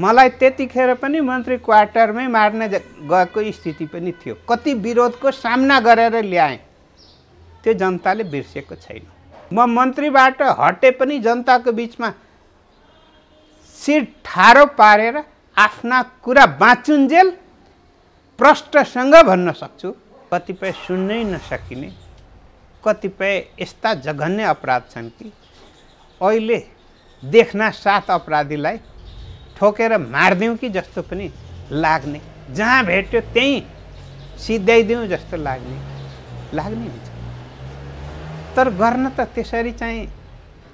मलाई त्यतिखेर पनि मन्त्री क्वार्टरमै मार्न गएको स्थिति पनि थियो कति विरोधको सामना गरेर ल्याएँ त्यो जनताले बिर्सेको छैन म मन्त्रीबाट हटे पनि जनताको बिचमा शिर ठाडो पारेर आफ्ना कुरा बाँचुन्जेल प्रष्टसँग भन्न सक्छु कतिपय सुन्नै नसकिने कतिपय यस्ता जघन्य अपराध छन् कि अहिले देख्न सात अपराधीलाई ठोकेर मारिदिउँ कि जस्तो पनि लाग्ने जहाँ भेट्यो त्यहीँ सिध्याइदिउँ जस्तो लाग्ने लाग्ने हुन्छ तर गर्न त त्यसरी चाहिँ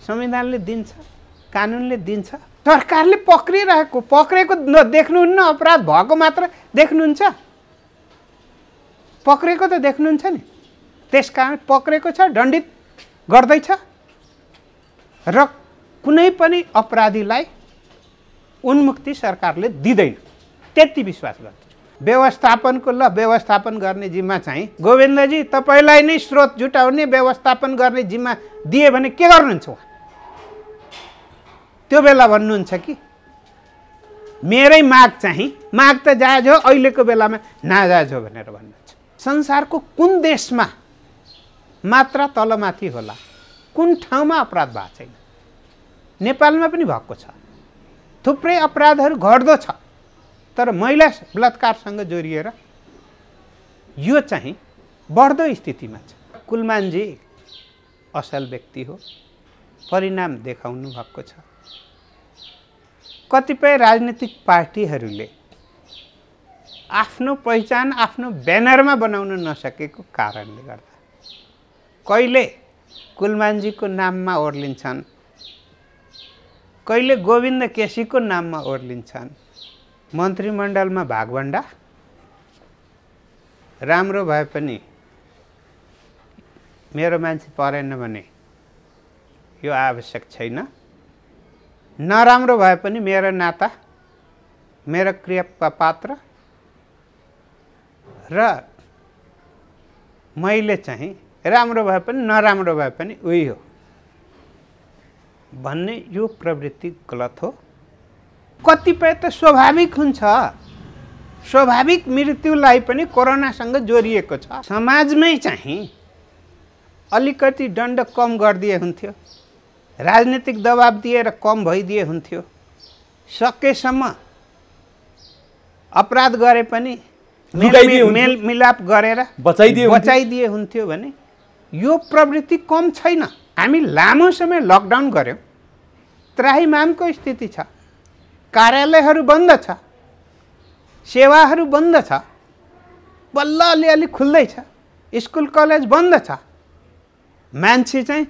संविधानले दिन्छ कानुनले दिन्छ सरकारले पक्रिरहेको पक्रेको नदेख्नुहुन्न अपराध भएको मात्र देख्नुहुन्छ पक्रेको त देख्नुहुन्छ नि त्यस कारण पक्रेको छ दण्डित गर्दैछ र कुनै पनि अपराधीलाई उन्मुक्ति सरकारले दिँदैन त्यति विश्वास गर्दछु व्यवस्थापनको ल व्यवस्थापन गर्ने जिम्मा चाहिँ गोविन्दजी तपाईँलाई नै स्रोत जुटाउने व्यवस्थापन गर्ने जिम्मा दिए भने के गर्नुहुन्छ उहाँ त्यो बेला भन्नुहुन्छ कि मेरै माग चाहिँ माग त जायज हो अहिलेको बेलामा नाजायज हो भनेर भन्नुहुन्छ संसारको कुन देशमा मात्रा तलमाथि होला कुन ठाउँमा अपराध भएको छैन नेपालमा पनि भएको छ थुप्रै अपराधहरू घट्दो छ तर महिला बलात्कारसँग जोडिएर यो चाहिँ बढ्दो स्थितिमा छ कुलमानजी असल व्यक्ति हो परिणाम देखाउनु भएको छ कतिपय राजनीतिक पार्टीहरूले आफ्नो पहिचान आफ्नो ब्यानरमा बनाउन नसकेको कारणले गर्दा कहिले कुलमानजीको नाममा ओर्लिन्छन् कहिले गोविन्द केसीको नाममा ओर्लिन्छन् मन्त्रीमण्डलमा भागभन्डा राम्रो भए पनि मेरो मान्छे परेन भने यो आवश्यक छैन नराम्रो भए पनि मेरो नाता मेरो क्रिया पात्र र मैले चाहिँ राम्रो भए पनि नराम्रो भए पनि उही हो भन्ने यो प्रवृत्ति गलत हो कतिपय त स्वाभाविक हुन्छ स्वाभाविक मृत्युलाई पनि कोरोनासँग जोडिएको छ समाजमै चाहिँ अलिकति दण्ड कम गरिदिए हुन्थ्यो राजनीतिक दबाब दिएर कम भइदिए हुन्थ्यो सकेसम्म अपराध गरे पनि मेल, मिलाप गरेर बचाइदिए बचाइदिए हुन्थ्यो भने यो प्रवृत्ति कम छैन हामी लामो समय लकडाउन गऱ्यौँ त्राहीमामको स्थिति छ कार्यालयहरू बन्द छ सेवाहरू बन्द छ बल्ल अलिअलि खुल्दैछ स्कुल कलेज बन्द छ मान्छे चाहिँ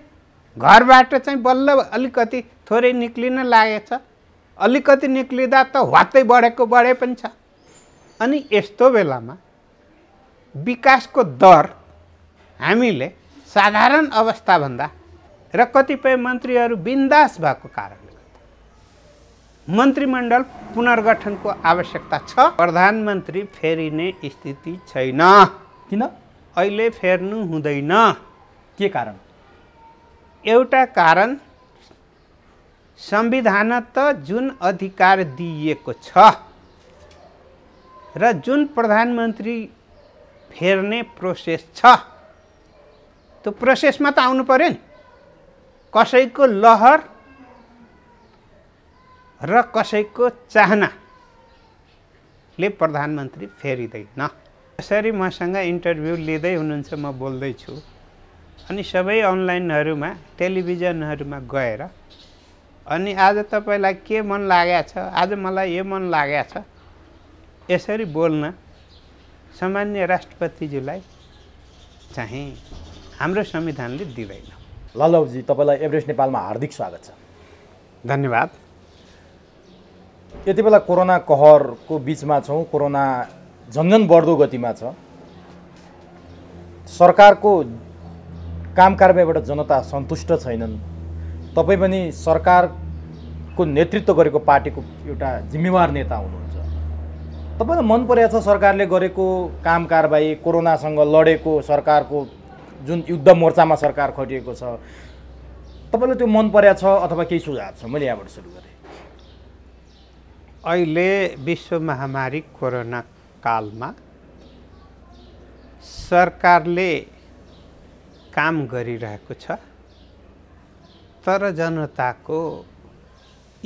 घरबाट चाहिँ बल्ल अलिकति थोरै निक्लिन लागेछ अलिकति निक्लिँदा त वातै बढेको बढे पनि छ अनि यस्तो बेलामा विकासको दर हामीले साधारण अवस्थाभन्दा र कतिपय मन्त्रीहरू बिन्दास भएको कारणले गर्दा मन्त्रीमण्डल पुनर्गठनको आवश्यकता छ प्रधानमन्त्री फेरिने स्थिति छैन किन अहिले फेर्नु हुँदैन के कारण एउटा कारण संविधान त जुन अधिकार दिइएको छ र जुन प्रधानमन्त्री फेर्ने प्रोसेस छ त्यो प्रोसेसमा त आउनु पऱ्यो नि कसैको लहर र कसैको चाहनाले प्रधानमन्त्री फेरिँदैन यसरी मसँग इन्टरभ्यू लिँदै हुनुहुन्छ म बोल्दैछु अनि सबै अनलाइनहरूमा टेलिभिजनहरूमा गएर अनि आज तपाईँलाई के मन लागेको छ आज मलाई यो मन लागेको छ यसरी बोल्न सामान्य राष्ट्रपतिज्यूलाई चाहिँ हाम्रो संविधानले दिँदैन ललभजी तपाईँलाई एभरेस्ट नेपालमा हार्दिक स्वागत छ धन्यवाद यति बेला कोरोना कहरको बिचमा छौँ कोरोना झन्झन बढ्दो गतिमा छ सरकारको काम कारबाहीबाट जनता सन्तुष्ट छैनन् तपाईँ पनि सरकारको नेतृत्व गरेको पार्टीको एउटा जिम्मेवार नेता हुनुहुन्छ तपाईँलाई मन परेको छ सरकारले गरेको काम कारबाही कोरोनासँग लडेको सरकारको जुन युद्ध मोर्चामा सरकार खटिएको छ तपाईँलाई त्यो मन परेको छ अथवा केही सुझाव छ मैले यहाँबाट सुरु गरेँ अहिले विश्व महामारी कोरोना कालमा सरकारले काम गरिरहेको छ तर जनताको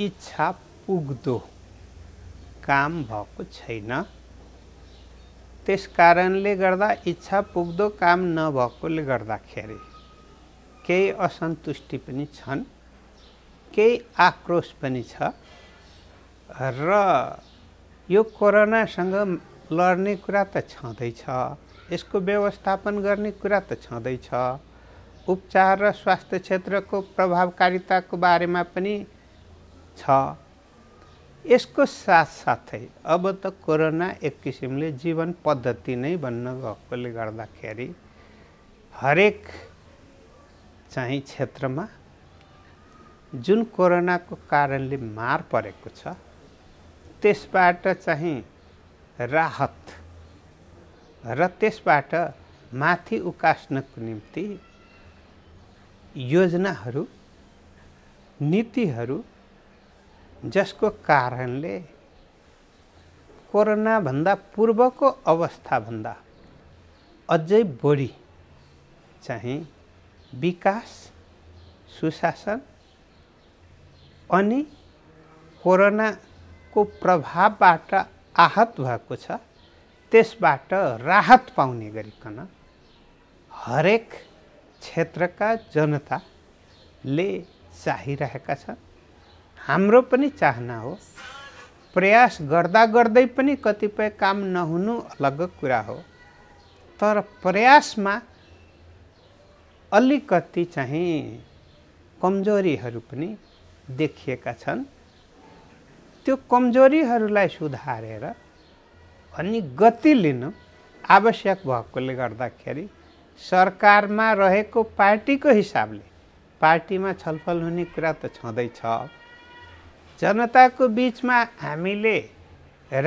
इच्छा पुग्दो काम भएको छैन त्यस कारणले गर्दा इच्छा पुग्दो काम नभएकोले गर्दाखेरि केही असन्तुष्टि पनि छन् केही आक्रोश पनि छ र यो कोरोनासँग लड्ने कुरा त छँदैछ यसको व्यवस्थापन गर्ने कुरा त छँदैछ उपचार र स्वास्थ्य क्षेत्रको प्रभावकारिताको बारेमा पनि छ यसको साथसाथै अब त कोरोना एक किसिमले जीवन पद्धति नै भन्न गएकोले गर्दाखेरि हरेक चाहिँ क्षेत्रमा जुन कोरोनाको कारणले मार परेको छ त्यसबाट चाहिँ राहत र त्यसबाट माथि उकास्नको निम्ति योजनाहरू नीतिहरू जसको कारणले कोरोनाभन्दा पूर्वको अवस्थाभन्दा अझै बढी चाहिँ विकास सुशासन अनि कोरोनाको प्रभावबाट आहत भएको छ त्यसबाट राहत पाउने गरिकन हरेक क्षेत्रका जनताले चाहिरहेका छन् हाम्रो पनि चाहना हो प्रयास गर्दा गर्दै पनि कतिपय काम नहुनु अलग कुरा हो तर प्रयासमा अलिकति चाहिँ कमजोरीहरू पनि देखिएका छन् त्यो कमजोरीहरूलाई सुधारेर अनि गति लिनु आवश्यक भएकोले गर्दाखेरि सरकारमा रहेको पार्टीको हिसाबले पार्टीमा छलफल हुने कुरा त छँदैछ जनताको बिचमा हामीले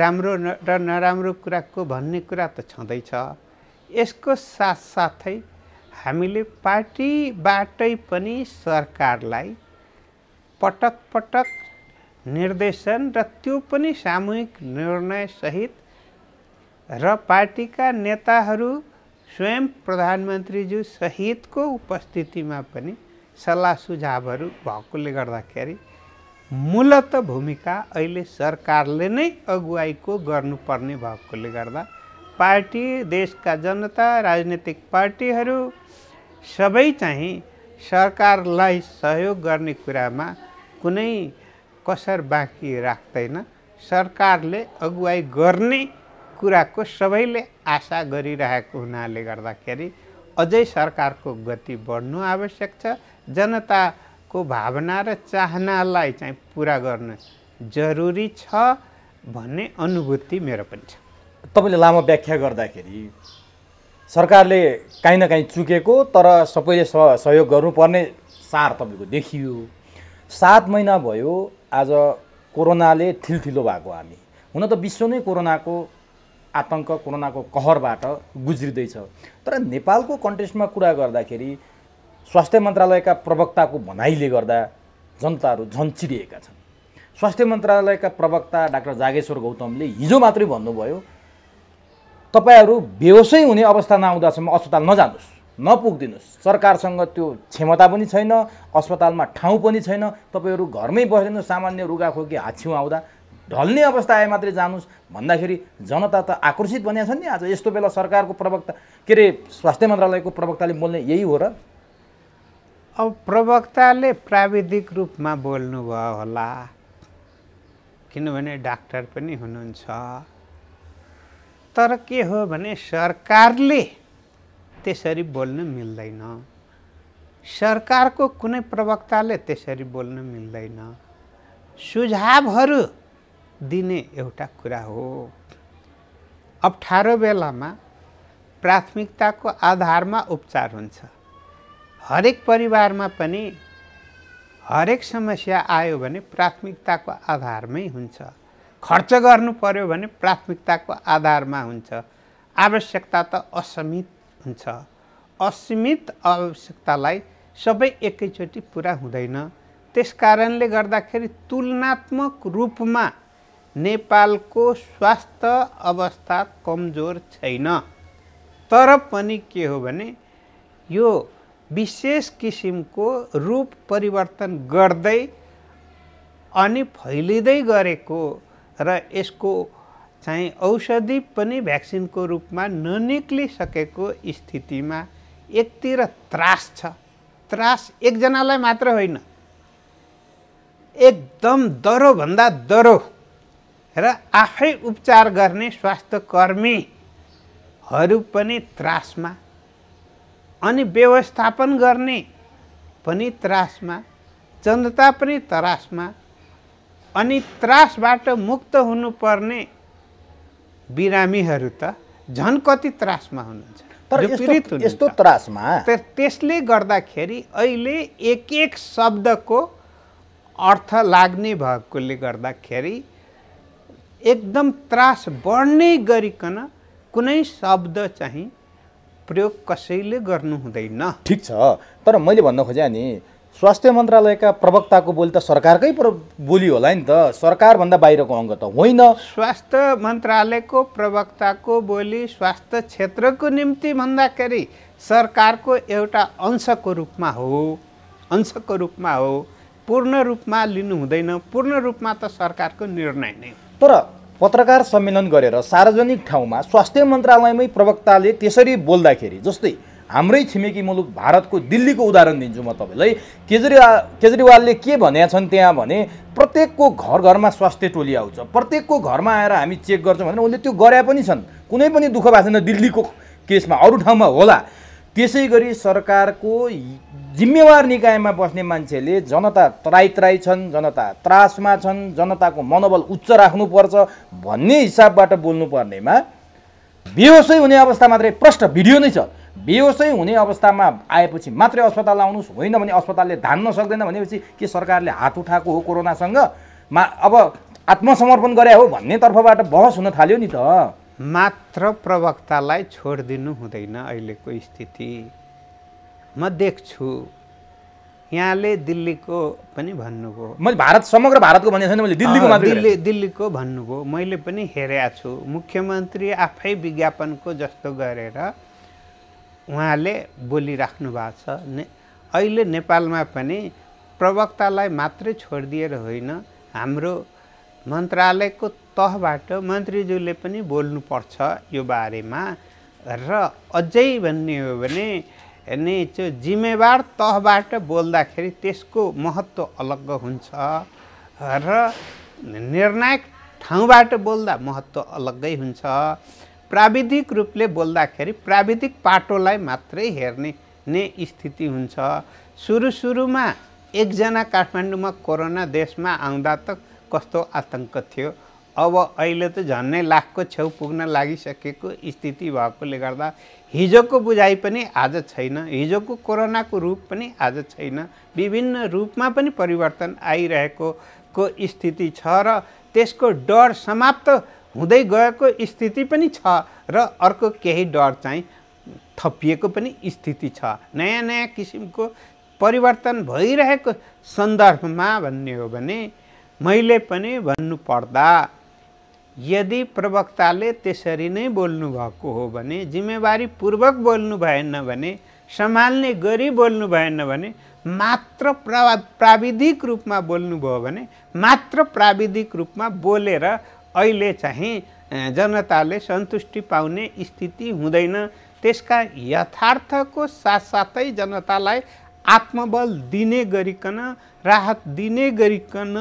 राम्रो र नराम्रो कुराको भन्ने कुरा त छँदैछ यसको साथसाथै हामीले पार्टीबाटै पनि सरकारलाई पटक पटक निर्देशन र त्यो पनि सामूहिक निर्णयसहित र पार्टीका नेताहरू स्वयं प्रधानमन्त्रीज्यू सहितको उपस्थितिमा पनि सल्लाह सुझावहरू भएकोले गर्दाखेरि मूलत भूमिका अहिले सरकारले नै अगुवाईको गर्नुपर्ने भएकोले गर्दा पार्टी देशका जनता राजनीतिक पार्टीहरू सबै चाहिँ सरकारलाई सहयोग गर्ने कुरामा कुनै कसर बाँकी राख्दैन सरकारले अगुवाई गर्ने कुराको सबैले आशा गरिरहेको हुनाले गर्दाखेरि अझै सरकारको गति बढ्नु आवश्यक छ जनता को भावना र चाहनालाई चाहिँ पुरा गर्न जरुरी छ भन्ने अनुभूति मेरो पनि छ तपाईँले लामो व्याख्या गर्दाखेरि सरकारले काहीँ न काहीँ चुकेको तर सबैले स सहयोग गर्नुपर्ने सार तपाईँको देखियो सात महिना भयो आज कोरोनाले थिलथिलो भएको हामी हुन त विश्व नै कोरोनाको आतङ्क कोरोनाको कहरबाट गुज्रिँदैछ तर नेपालको कन्टेक्स्टमा कुरा गर्दाखेरि स्वास्थ्य मन्त्रालयका प्रवक्ताको भनाइले गर्दा जनताहरू झन्चिरिएका छन् स्वास्थ्य मन्त्रालयका प्रवक्ता डाक्टर जागेश्वर गौतमले हिजो मात्रै भन्नुभयो तपाईँहरू बेहोसै हुने अवस्था नआउँदासम्म अस्पताल नजानुहोस् नपुगिदिनुहोस् सरकारसँग त्यो क्षमता पनि छैन अस्पतालमा ठाउँ पनि छैन तपाईँहरू घरमै बसिदिनु सामान्य रुगाखोकी हाछ्यौँ आउँदा ढल्ने अवस्था आए मात्रै जानुहोस् भन्दाखेरि जनता त आकर्षित बनिएको छन् नि आज यस्तो बेला सरकारको प्रवक्ता के अरे स्वास्थ्य मन्त्रालयको प्रवक्ताले बोल्ने यही हो र अब प्रवक्ताले प्राविधिक रूपमा बोल्नुभयो होला किनभने डाक्टर पनि हुनुहुन्छ तर के हो भने सरकारले त्यसरी बोल्न मिल्दैन सरकारको कुनै प्रवक्ताले त्यसरी बोल्न मिल्दैन सुझावहरू दिने एउटा कुरा हो अप्ठ्यारो बेलामा प्राथमिकताको आधारमा उपचार हुन्छ हरेक परिवारमा पनि हरेक समस्या आयो भने प्राथमिकताको आधारमै हुन्छ खर्च गर्नु पर्यो भने प्राथमिकताको आधारमा हुन्छ आवश्यकता त असीमित हुन्छ असीमित आवश्यकतालाई सबै एकैचोटि पुरा हुँदैन त्यस कारणले गर्दाखेरि तुलनात्मक रूपमा नेपालको स्वास्थ्य अवस्था कमजोर छैन तर पनि के हो भने यो विशेष किसिमको रूप परिवर्तन गर्दै अनि फैलिँदै गरेको र यसको चाहिँ औषधि पनि भ्याक्सिनको रूपमा ननिक्लिसकेको स्थितिमा एकतिर त्रास छ त्रास एकजनालाई मात्र होइन एकदम दह्रोभन्दा दह्रो र आफै उपचार गर्ने स्वास्थ्यकर्मीहरू पनि त्रासमा अनि व्यवस्थापन गर्ने पनि त्रासमा जनता पनि त्रासमा अनि त्रासबाट मुक्त हुनुपर्ने बिरामीहरू त झन् कति त्रासमा हुनुहुन्छ तर यस्तो त्रासमा त्यसले गर्दाखेरि अहिले एक एक शब्दको अर्थ लाग्ने भएकोले गर्दाखेरि एकदम त्रास बढ्ने गरिकन कुनै शब्द चाहिँ प्रयोग कसैले गर्नु हुँदैन ठिक छ तर मैले भन्न खोजेँ नि स्वास्थ्य मन्त्रालयका प्रवक्ताको बोली त सरकारकै बोली होला नि त सरकारभन्दा बाहिरको अङ्ग त होइन स्वास्थ्य मन्त्रालयको प्रवक्ताको बोली स्वास्थ्य क्षेत्रको निम्ति भन्दाखेरि सरकारको एउटा अंशको रूपमा हो अंशको रूपमा हो पूर्ण रूपमा लिनु हुँदैन पूर्ण रूपमा त सरकारको निर्णय नै तर पत्रकार सम्मेलन गरेर सार्वजनिक ठाउँमा स्वास्थ्य मन्त्रालयमै प्रवक्ताले त्यसरी बोल्दाखेरि जस्तै हाम्रै छिमेकी मुलुक भारतको दिल्लीको उदाहरण दिन्छु म तपाईँलाई केजरीवाल केजरीवालले के भनेका छन् त्यहाँ भने प्रत्येकको घर घरमा स्वास्थ्य टोली आउँछ प्रत्येकको घरमा आएर हामी चेक गर्छौँ भनेर उसले त्यो गरे पनि छन् कुनै पनि दुःख भएको छैन दिल्लीको केसमा अरू ठाउँमा होला त्यसै गरी सरकारको जिम्मेवार निकायमा बस्ने मान्छेले जनता तराई तराई छन् जनता त्रासमा छन् जनताको मनोबल उच्च राख्नुपर्छ भन्ने हिसाबबाट बोल्नुपर्नेमा बेहोसै हुने अवस्था मात्रै प्रष्ट भिडियो नै छ बेहोसै हुने अवस्थामा आएपछि मात्रै अस्पताल आउनुहोस् होइन भने अस्पतालले धान्न सक्दैन भनेपछि के सरकारले हात उठाएको हो कोरोनासँग मा अब आत्मसमर्पण गरे हो भन्ने तर्फबाट बहस हुन थाल्यो नि त मात्र प्रवक्तालाई छोडिदिनु हुँदैन अहिलेको स्थिति म देख्छु यहाँले दिल्लीको पनि भन्नुभयो मैले भारत समग्र भारतको भनेको छैन मैले दिल्लीको दिल्ली दिल्लीको भन्नुभयो मैले पनि हेरेको छु मुख्यमन्त्री आफै विज्ञापनको जस्तो गरेर उहाँले बोलिराख्नु भएको छ ने अहिले नेपालमा पनि प्रवक्तालाई मात्रै छोडिदिएर होइन हाम्रो मन्त्रालयको तहबाट मन्त्रीज्यूले पनि बोल्नुपर्छ यो बारेमा र अझै भन्ने हो भने नि त्यो जिम्मेवार तहबाट बोल्दाखेरि त्यसको महत्त्व अलग हुन्छ र निर्णायक ठाउँबाट बोल्दा महत्त्व अलग्गै हुन्छ प्राविधिक रूपले बोल्दाखेरि प्राविधिक पाटोलाई मात्रै हेर्ने नै स्थिति हुन्छ सुरु सुरुमा एकजना काठमाडौँमा कोरोना देशमा आउँदा त कस्तो आतङ्क थियो अब अहिले त झन्नै लाखको छेउ पुग्न लागिसकेको स्थिति भएकोले गर्दा हिजोको बुझाइ पनि आज छैन हिजोको कोरोनाको रूप पनि आज छैन विभिन्न रूपमा पनि परिवर्तन आइरहेको को स्थिति छ र त्यसको डर समाप्त हुँदै गएको स्थिति पनि छ र अर्को केही डर चाहिँ थपिएको पनि स्थिति छ नयाँ नयाँ किसिमको परिवर्तन भइरहेको सन्दर्भमा भन्ने हो भने मैले पनि भन्नुपर्दा यदि प्रवक्ताले त्यसरी नै बोल्नुभएको हो भने जिम्मेवारीपूर्वक बोल्नु भएन भने सम्हाल्ने गरी बोल्नु भएन भने मात्र प्रा प्राविधिक रूपमा बोल्नुभयो भने मात्र प्राविधिक रूपमा बोलेर अहिले चाहिँ जनताले सन्तुष्टि पाउने स्थिति हुँदैन त्यसका यथार्थको साथसाथै जनतालाई आत्मबल दिने गरिकन राहत दिने गरिकन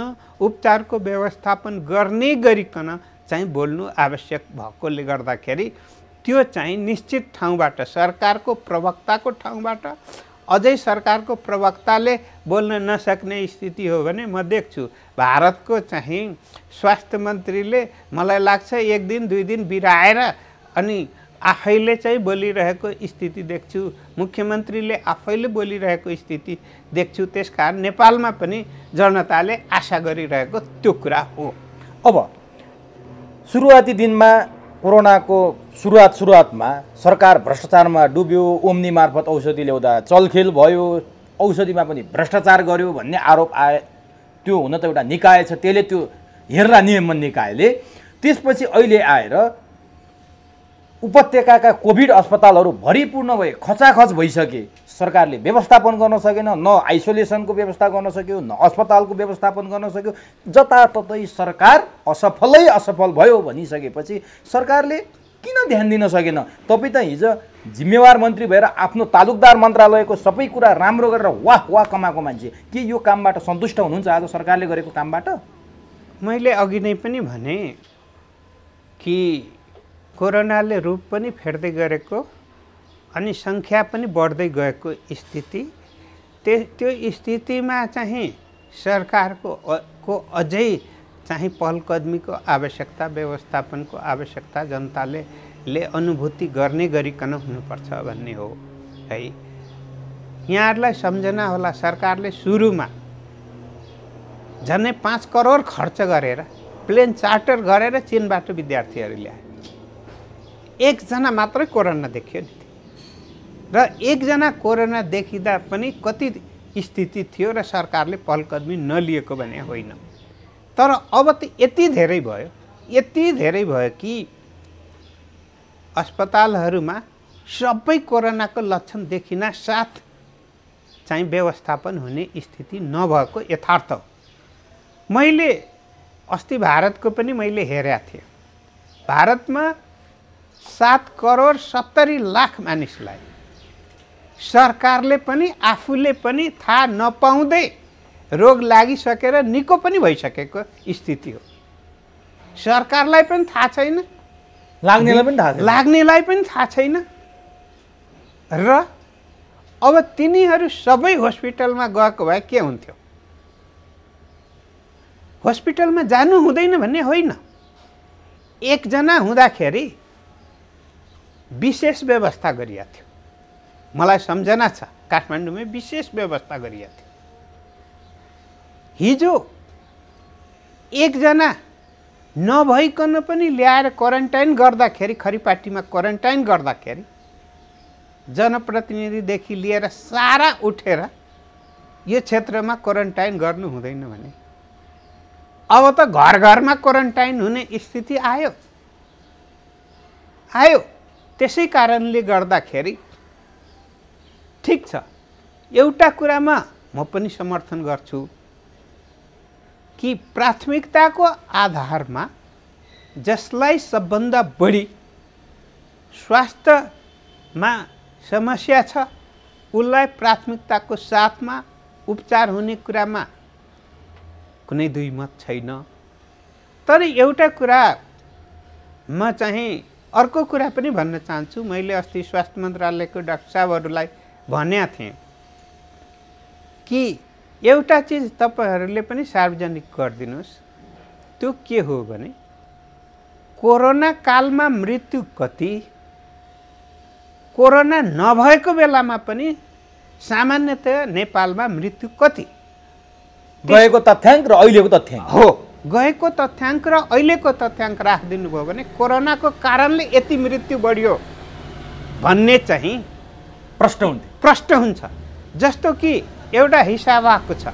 उपचारको व्यवस्थापन गर्ने गरिकन चाहिँ बोल्नु आवश्यक भएकोले गर्दाखेरि त्यो चाहिँ निश्चित ठाउँबाट सरकारको प्रवक्ताको ठाउँबाट अझै सरकारको प्रवक्ताले बोल्न नसक्ने स्थिति हो भने म देख्छु भारतको चाहिँ स्वास्थ्य मन्त्रीले मलाई लाग्छ एक दिन दुई दिन बिराएर अनि आफैले चाहिँ बोलिरहेको स्थिति देख्छु मुख्यमन्त्रीले आफैले बोलिरहेको स्थिति देख्छु त्यस कारण नेपालमा पनि जनताले आशा गरिरहेको त्यो कुरा हो अब सुरुवाती दिनमा कोरोनाको सुरुवात सुरुवातमा सरकार भ्रष्टाचारमा डुब्यो ओम्नी मार्फत औषधि ल्याउँदा चलखेल भयो औषधिमा पनि भ्रष्टाचार गर्यो भन्ने आरोप आए त्यो हुन त एउटा निकाय छ त्यसले त्यो हेर्ला नियमन निकायले त्यसपछि अहिले आएर उपत्यकाका कोभिड अस्पतालहरू भरिपूर्ण भए खचाखच भइसके सरकारले व्यवस्थापन गर्न सकेन न आइसोलेसनको व्यवस्था गर्न सक्यो न अस्पतालको व्यवस्थापन गर्न सक्यो जताततै सरकार असफलै असफल भयो भनिसकेपछि सरकारले किन ध्यान दिन सकेन तपाईँ त हिजो जिम्मेवार मन्त्री भएर आफ्नो तालुकदार मन्त्रालयको सबै कुरा राम्रो गरेर वाह वाह कमाएको मान्छे के यो कामबाट सन्तुष्ट हुनुहुन्छ आज सरकारले गरेको कामबाट मैले अघि नै पनि भने कि कोरोनाले रूप पनि फेर्दै गरेको अनि सङ्ख्या पनि बढ्दै गएको स्थिति त्यो त्यो स्थितिमा चाहिँ सरकारको को अझै चाहिँ पहलकदमीको आवश्यकता व्यवस्थापनको आवश्यकता जनताले ले अनुभूति गर्ने गरिकन हुनुपर्छ भन्ने हो है यहाँहरूलाई सम्झना होला सरकारले सुरुमा झन्डै पाँच करोड खर्च गरेर प्लेन चार्टर गरेर चिनबाट विद्यार्थीहरू ल्याए एकजना मात्रै कोरोना देखियो नि र एकजना कोरोना देखिँदा पनि कति स्थिति थियो र सरकारले पहलकदमी नलिएको भने होइन तर अब त यति धेरै भयो यति धेरै भयो कि अस्पतालहरूमा सबै कोरोनाको लक्षण देखिन साथ चाहिँ व्यवस्थापन हुने स्थिति नभएको यथार्थ हो मैले अस्ति भारतको पनि मैले हेरेको थिएँ भारतमा सात करोड सत्तरी लाख मानिसलाई सरकारले पनि आफूले पनि थाहा नपाउँदै रोग लागिसकेर निको पनि भइसकेको स्थिति हो सरकारलाई पनि थाहा छैन लाग्नेलाई पनि थाहा लाग्नेलाई पनि थाहा छैन र अब तिनीहरू सबै हस्पिटलमा गएको भए के हुन्थ्यो हस्पिटलमा जानु हुँदैन भन्ने होइन एकजना हुँदाखेरि विशेष व्यवस्था गरिएको थियो मलाई सम्झना छ काठमाडौँमै विशेष व्यवस्था गरिएको थियो हिजो एकजना नभइकन पनि ल्याएर क्वारेन्टाइन गर्दाखेरि खरिपाटीमा क्वारेन्टाइन गर्दाखेरि जनप्रतिनिधिदेखि लिएर सारा उठेर यो क्षेत्रमा क्वारेन्टाइन गर्नु हुँदैन भने अब त घर घरमा क्वारेन्टाइन हुने स्थिति आयो आयो त्यसै कारणले गर्दाखेरि ठिक छ एउटा कुरामा म पनि समर्थन गर्छु कि प्राथमिकताको आधारमा जसलाई सबभन्दा बढी स्वास्थ्यमा समस्या छ उसलाई प्राथमिकताको साथमा उपचार हुने कुरामा कुनै दुई मत छैन तर एउटा कुरा म चाहिँ अर्को कुरा पनि भन्न चाहन्छु मैले अस्ति स्वास्थ्य मन्त्रालयको डाक्टर साहबहरूलाई भनेका थिएँ कि एउटा चिज तपाईँहरूले पनि सार्वजनिक गरिदिनुहोस् त्यो के हो भने कोरोना कालमा मृत्यु कति कोरोना नभएको बेलामा पनि सामान्यतया नेपालमा मृत्यु कति गएको तथ्याङ्क र अहिलेको तथ्याङ्क हो गएको तथ्याङ्क र अहिलेको तथ्याङ्क राखिदिनु भयो भने कोरोनाको कारणले यति मृत्यु बढ्यो भन्ने चाहिँ प्रश्न हुन्छ प्रश्न हुन्छ जस्तो कि एउटा हिसाब आएको छ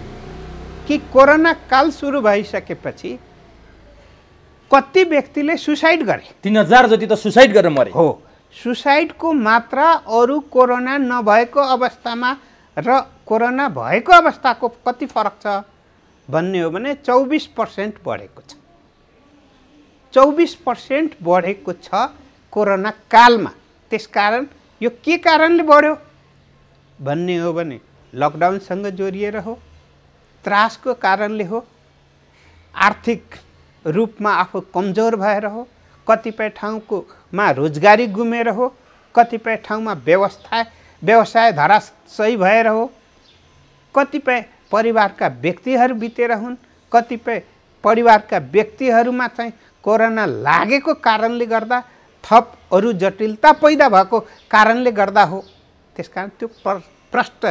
कि कोरोना काल सुरु भइसकेपछि कति व्यक्तिले सुसाइड गरे तिन हजार जति त सुसाइड गरेर मरे हो सुसाइडको मात्रा अरू कोरोना नभएको अवस्थामा र कोरोना भएको अवस्थाको कति फरक छ भन्ने हो भने चौबिस पर्सेन्ट बढेको छ चौबिस पर्सेन्ट बढेको छ कोरोना कालमा त्यसकारण यो के कारणले बढ्यो भन्ने हो भने लकडाउनसँग जोडिएर हो त्रासको कारणले हो आर्थिक रूपमा आफू कमजोर भएर हो कतिपय ठाउँकोमा रोजगारी गुमेर हो कतिपय ठाउँमा व्यवस्था व्यवसाय धराशयी भएर हो कतिपय परिवारका व्यक्तिहरू बितेर हुन् कतिपय परिवारका व्यक्तिहरूमा चाहिँ कोरोना लागेको कारणले गर्दा थप अरू जटिलता पैदा भएको कारणले गर्दा हो त्यस कारण त्यो प्र प्रष्ट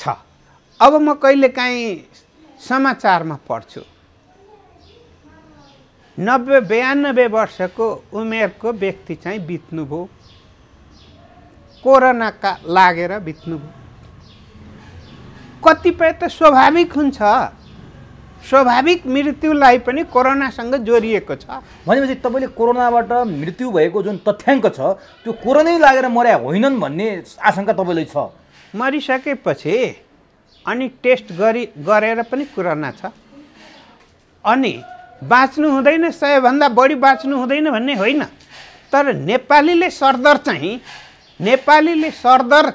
छ अब म कहिलेकाहीँ समाचारमा पढ्छु नब्बे बयानब्बे वर्षको उमेरको व्यक्ति चाहिँ बित्नुभयो कोरोनाका लागेर बित्नुभयो कतिपय त स्वाभाविक हुन्छ स्वाभाविक मृत्युलाई पनि कोरोनासँग जोडिएको छ भनेपछि तपाईँले कोरोनाबाट मृत्यु भएको जुन तथ्याङ्क छ त्यो कोरोनै लागेर मर्या होइनन् भन्ने आशंका तपाईँलाई छ मरिसकेपछि अनि टेस्ट गरी गरेर पनि कोरोना छ अनि बाँच्नु हुँदैन सयभन्दा बढी बाँच्नु हुँदैन भन्ने होइन तर नेपालीले सरदर चाहिँ नेपालीले सरदर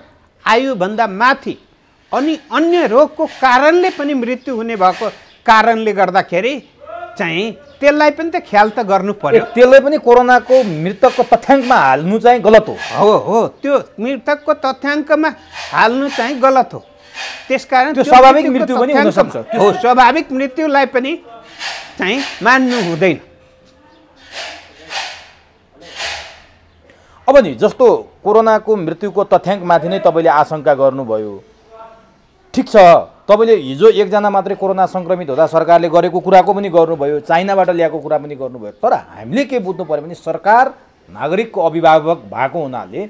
आयुभन्दा माथि अनि अन्य रोगको कारणले पनि मृत्यु हुने भएको कारणले गर्दाखेरि चाहिँ त्यसलाई पनि त ख्याल त गर्नु पर्यो त्यसलाई पनि कोरोनाको मृतकको तथ्याङ्कमा हाल्नु चाहिँ गलत हो हो हो त्यो मृतकको तथ्याङ्कमा हाल्नु चाहिँ गलत हो त्यसकारण त्यो स्वाभाविक मृत्यु पनि सक्छ हो स्वाभाविक मृत्युलाई पनि चाहिँ मान्नु हुँदैन अब नि जस्तो कोरोनाको मृत्युको तथ्याङ्कमाथि नै तपाईँले आशंका गर्नुभयो ठिक छ तपाईँले हिजो एकजना मात्रै कोरोना सङ्क्रमित हुँदा सरकारले गरेको कुराको पनि गर्नुभयो चाइनाबाट ल्याएको कुरा पनि गर्नुभयो तर हामीले के बुझ्नु पऱ्यो भने सरकार नागरिकको अभिभावक भएको हुनाले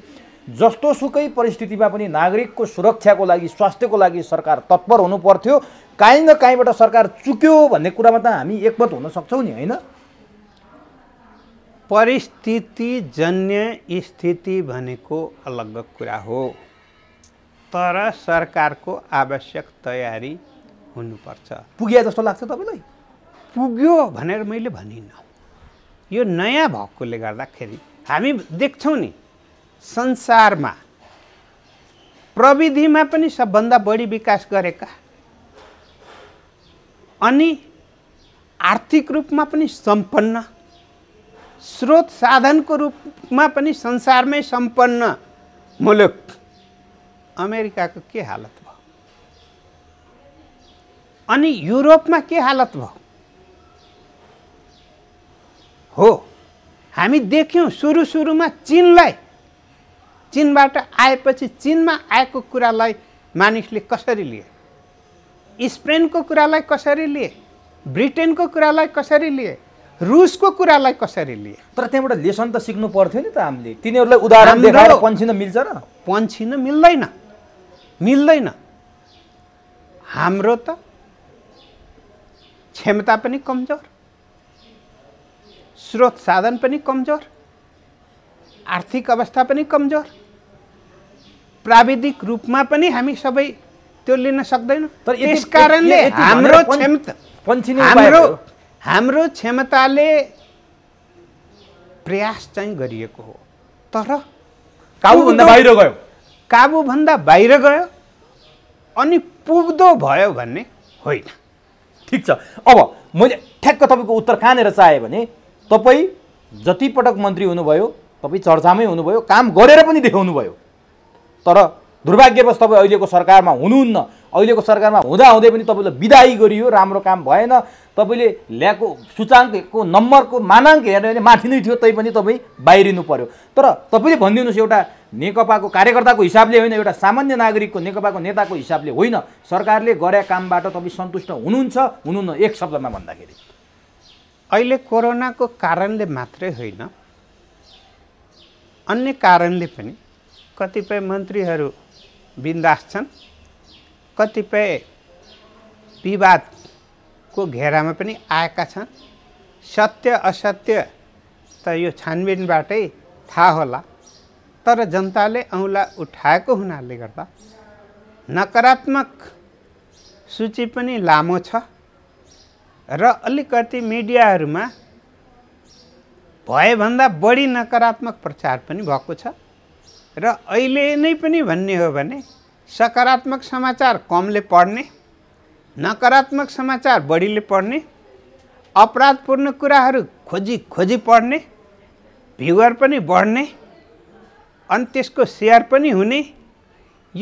जस्तो सुकै परिस्थितिमा पनि नागरिकको सुरक्षाको लागि स्वास्थ्यको लागि सरकार तत्पर हुनु पर्थ्यो काहीँ न काहीँबाट सरकार चुक्यो भन्ने कुरामा त हामी एकमत हुन सक्छौँ नि होइन परिस्थितिजन्य स्थिति भनेको अलग कुरा हो तर सरकारको आवश्यक तयारी हुनुपर्छ पुग्यो जस्तो लाग्छ तपाईँलाई पुग्यो भनेर मैले भनिनँ यो नयाँ भएकोले गर्दाखेरि हामी देख्छौँ नि संसारमा प्रविधिमा पनि सबभन्दा बढी विकास गरेका अनि आर्थिक रूपमा पनि सम्पन्न स्रोत साधनको रूपमा पनि संसारमै सम्पन्न मुलुक अमेरिकाको के हालत भयो अनि युरोपमा के हालत भयो हो हामी देख्यौँ सुरु सुरुमा चिनलाई चिनबाट आएपछि चिनमा आएको कुरालाई मानिसले कसरी लिए स्पेनको कुरालाई कसरी लिए ब्रिटेनको कुरालाई कसरी लिए रुसको कुरालाई कसरी लिए तर त्यहाँबाट लेसन त सिक्नु पर्थ्यो नि त हामीले तिनीहरूलाई उदाहरण पन्छिन मिल्छ र पन्छिन मिल्दैन मिल्दैन हाम्रो त क्षमता पनि कमजोर स्रोत साधन पनि कमजोर आर्थिक अवस्था पनि कमजोर प्राविधिक रूपमा पनि हामी सबै त्यो लिन सक्दैनौँ तर यस कारणले हाम्रो क्षमता हाम्रो हाम्रो क्षमताले प्रयास चाहिँ गरिएको हो तर काबुभन्दा बाहिर गयो काबुभन्दा बाहिर गयो अनि पुग्दो भयो भन्ने होइन ठिक छ अब मैले ठ्याक्क तपाईँको उत्तर कहाँनिर चाहेँ भने तपाईँ जतिपटक मन्त्री हुनुभयो तपाईँ चर्चामै हुनुभयो काम गरेर पनि देखाउनुभयो तर दुर्भाग्यवश तपाईँ अहिलेको सरकारमा हुनुहुन्न अहिलेको सरकारमा हुँदाहुँदै पनि तपाईँलाई विदायी गरियो राम्रो काम भएन तपाईँले ल्याएको सूचाङ्कको नम्बरको मानाङ्क हेर्ने भने माथि नै थियो तै पनि तपाईँ बाहिरिनु पर्यो तर तपाईँले भनिदिनुहोस् एउटा नेकपाको कार्यकर्ताको हिसाबले होइन एउटा सामान्य नागरिकको नेकपाको नेताको हिसाबले होइन सरकारले गरे कामबाट तपाईँ सन्तुष्ट हुनुहुन्छ हुनुहुन्न एक शब्दमा भन्दाखेरि अहिले कोरोनाको कारणले मात्रै होइन अन्य कारणले पनि कतिपय मन्त्रीहरू बिन्दास छन् कतिपय विवादको घेरामा पनि आएका छन् सत्य असत्य त यो छानबिनबाटै थाहा होला तर जनताले औँला उठाएको हुनाले गर्दा नकारात्मक सूची पनि लामो छ र अलिकति मिडियाहरूमा भएभन्दा बढी नकारात्मक प्रचार पनि भएको छ र अहिले नै पनि भन्ने हो भने सकारात्मक समाचार कमले पढ्ने नकारात्मक समाचार बढीले पढ्ने अपराधपूर्ण कुराहरू खोजी खोजी पढ्ने भ्युवर पनि बढ्ने अनि त्यसको सेयर पनि हुने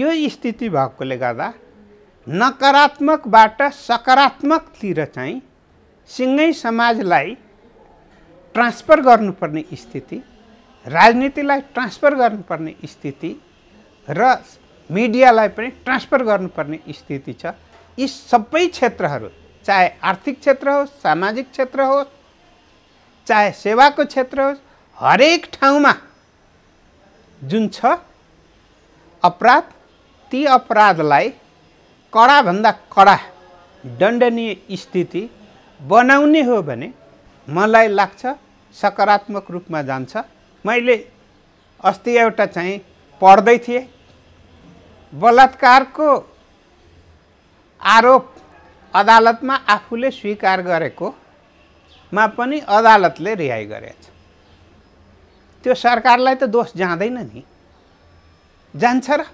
यो स्थिति भएकोले गर्दा नकारात्मकबाट सकारात्मकतिर चाहिँ सिँगै समाजलाई ट्रान्सफर गर्नुपर्ने स्थिति राजनीतिलाई ट्रान्सफर गर्नुपर्ने स्थिति र मिडियालाई पनि ट्रान्सफर गर्नुपर्ने स्थिति छ यी सबै क्षेत्रहरू चाहे आर्थिक क्षेत्र होस् सामाजिक क्षेत्र होस् चाहे सेवाको क्षेत्र होस् हरेक ठाउँमा जुन छ अपराध ती अपराधलाई कडाभन्दा कडा दण्डनीय स्थिति बनाउने हो भने मलाई लाग्छ सकारात्मक रूपमा जान्छ मैले अस्ति एउटा चाहिँ पढ्दै थिएँ बलात्कारको आरोप अदालतमा आफूले स्वीकार गरेकोमा पनि अदालतले रिहाइ गरेछ त्यो सरकारलाई त दोष जाँदैन नि जान्छ र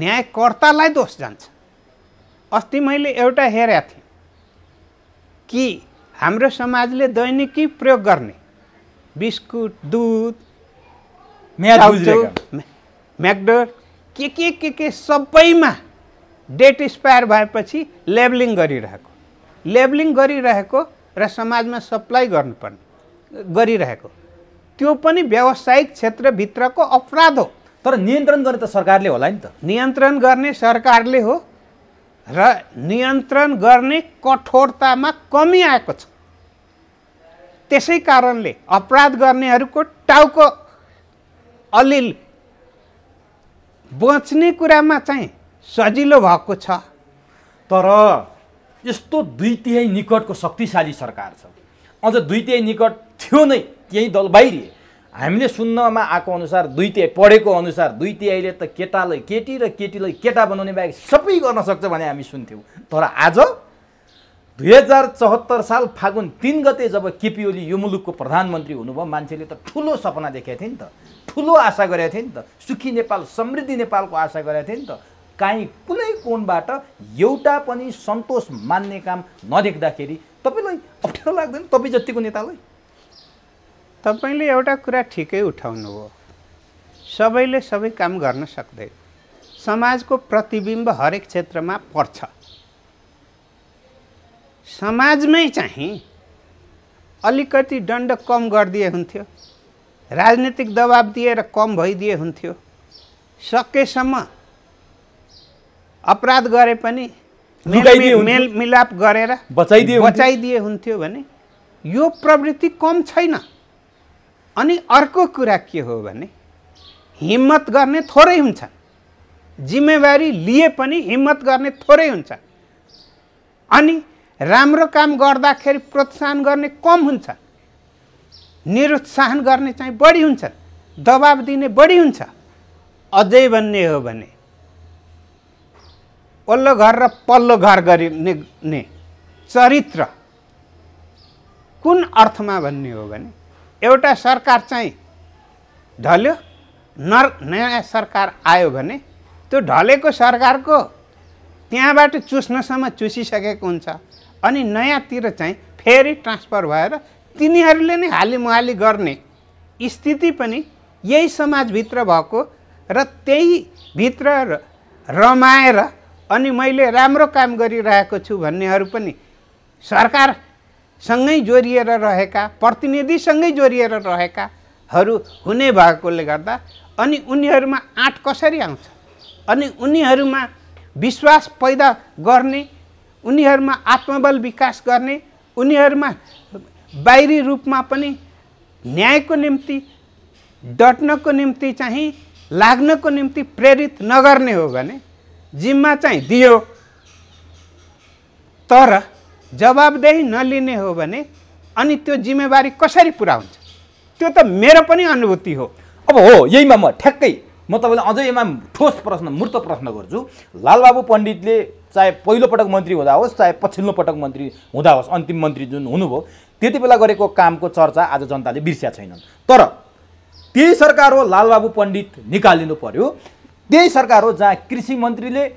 न्यायकर्तालाई दोष जान्छ अस्ति मैले एउटा हेरेको थिएँ कि हाम्रो समाजले दैनिकी प्रयोग गर्ने बिस्कुट दुध म्याकडोर के के के के सबैमा डेट एक्सपायर भएपछि लेबलिङ गरिरहेको लेबलिङ गरिरहेको र समाजमा सप्लाई गर्नुपर्ने गरिरहेको त्यो पनि व्यावसायिक क्षेत्रभित्रको अपराध हो तर नियन्त्रण गर्ने त सरकारले होला नि त नियन्त्रण गर्ने सरकारले हो र नियन्त्रण गर्ने कठोरतामा कमी आएको छ त्यसै कारणले अपराध गर्नेहरूको टाउको अलिल बच्ने कुरामा चाहिँ सजिलो भएको छ तर यस्तो दुई तिहाई निकटको शक्तिशाली सरकार छ अझ दुई तिहाई निकट थियो नै त्यही दल बाहिरिए हामीले सुन्नमा आएको अनुसार दुई तिहाई पढेको अनुसार दुई तिहाईले त केटालाई केटी र केटीलाई केटा बनाउने बाहेक सबै गर्न सक्छ भने हामी सुन्थ्यौँ तर आज दुई हजार चौहत्तर साल फागुन तिन गते जब केपी ओली यो मुलुकको प्रधानमन्त्री हुनुभयो मान्छेले त ठुलो सपना देखेका थिए नि त ठुलो आशा गरेका थिए नि त सुखी नेपाल समृद्धि नेपालको आशा गरेका थिए नि त काहीँ कुनै कोणबाट एउटा पनि सन्तोष मान्ने काम नदेख्दाखेरि तपाईँलाई अप्ठ्यारो लाग्दैन तपाईँ जतिको नेतालाई तपाईँले एउटा कुरा ठिकै उठाउनुभयो सबैले सबै काम गर्न सक्दैन समाजको प्रतिबिम्ब हरेक क्षेत्रमा पर्छ समाजमै चाहिँ अलिकति दण्ड कम गरिदिए हुन्थ्यो राजनीतिक दबाब दिएर कम भइदिए हुन्थ्यो सकेसम्म अपराध गरे पनि मेल, मिलाप गरेर बचाइदिए बचाइदिए हुन्थ्यो भने यो प्रवृत्ति कम छैन अनि अर्को कुरा के हो भने हिम्मत गर्ने थोरै हुन्छ जिम्मेवारी लिए पनि हिम्मत गर्ने थोरै हुन्छ अनि राम्रो काम गर्दाखेरि प्रोत्साहन गर्ने कम हुन्छ निरुत्साहन गर्ने चाहिँ बढी हुन्छन् दबाब दिने बढी हुन्छ अझै भन्ने हो भने ओल्लो घर र पल्लो घर गरिने चरित्र कुन अर्थमा भन्ने हो भने एउटा सरकार चाहिँ ढल्यो नर नयाँ सरकार आयो भने त्यो ढलेको सरकारको त्यहाँबाट चुस्नसम्म चुसिसकेको हुन्छ अनि नयाँतिर चाहिँ फेरि ट्रान्सफर भएर तिनीहरूले नै हालीमुहाली गर्ने स्थिति पनि यही समाजभित्र भएको र त्यही भित्र रमाएर अनि मैले राम्रो काम गरिरहेको छु भन्नेहरू पनि सरकारसँगै जोडिएर रहेका प्रतिनिधिसँगै जोडिएर रहेकाहरू हुने भएकोले गर्दा अनि उनीहरूमा आँट कसरी आउँछ अनि उनीहरूमा विश्वास पैदा गर्ने उनीहरूमा आत्मबल विकास गर्ने उनीहरूमा बाहिरी रूपमा पनि न्यायको निम्ति डट्नको निम्ति चाहिँ लाग्नको निम्ति प्रेरित नगर्ने हो भने जिम्मा चाहिँ दियो तर जवाबदेही नलिने हो भने अनि त्यो जिम्मेवारी कसरी पुरा हुन्छ त्यो त मेरो पनि अनुभूति हो अब हो यहीमा म ठ्याक्कै म तपाईँलाई अझै यहीमा ठोस प्रश्न मूर्त प्रश्न गर्छु लालबाबु पण्डितले चाहे पहिलो पटक मन्त्री हुँदा होस् चाहे पछिल्लो पटक मन्त्री हुँदा होस् अन्तिम मन्त्री जुन हुनुभयो त्यति बेला गरेको कामको चर्चा आज जनताले बिर्स्या छैनन् तर त्यही सरकार हो लालबाबु पण्डित निकालिनु पर्यो त्यही सरकार हो जहाँ कृषि मन्त्रीले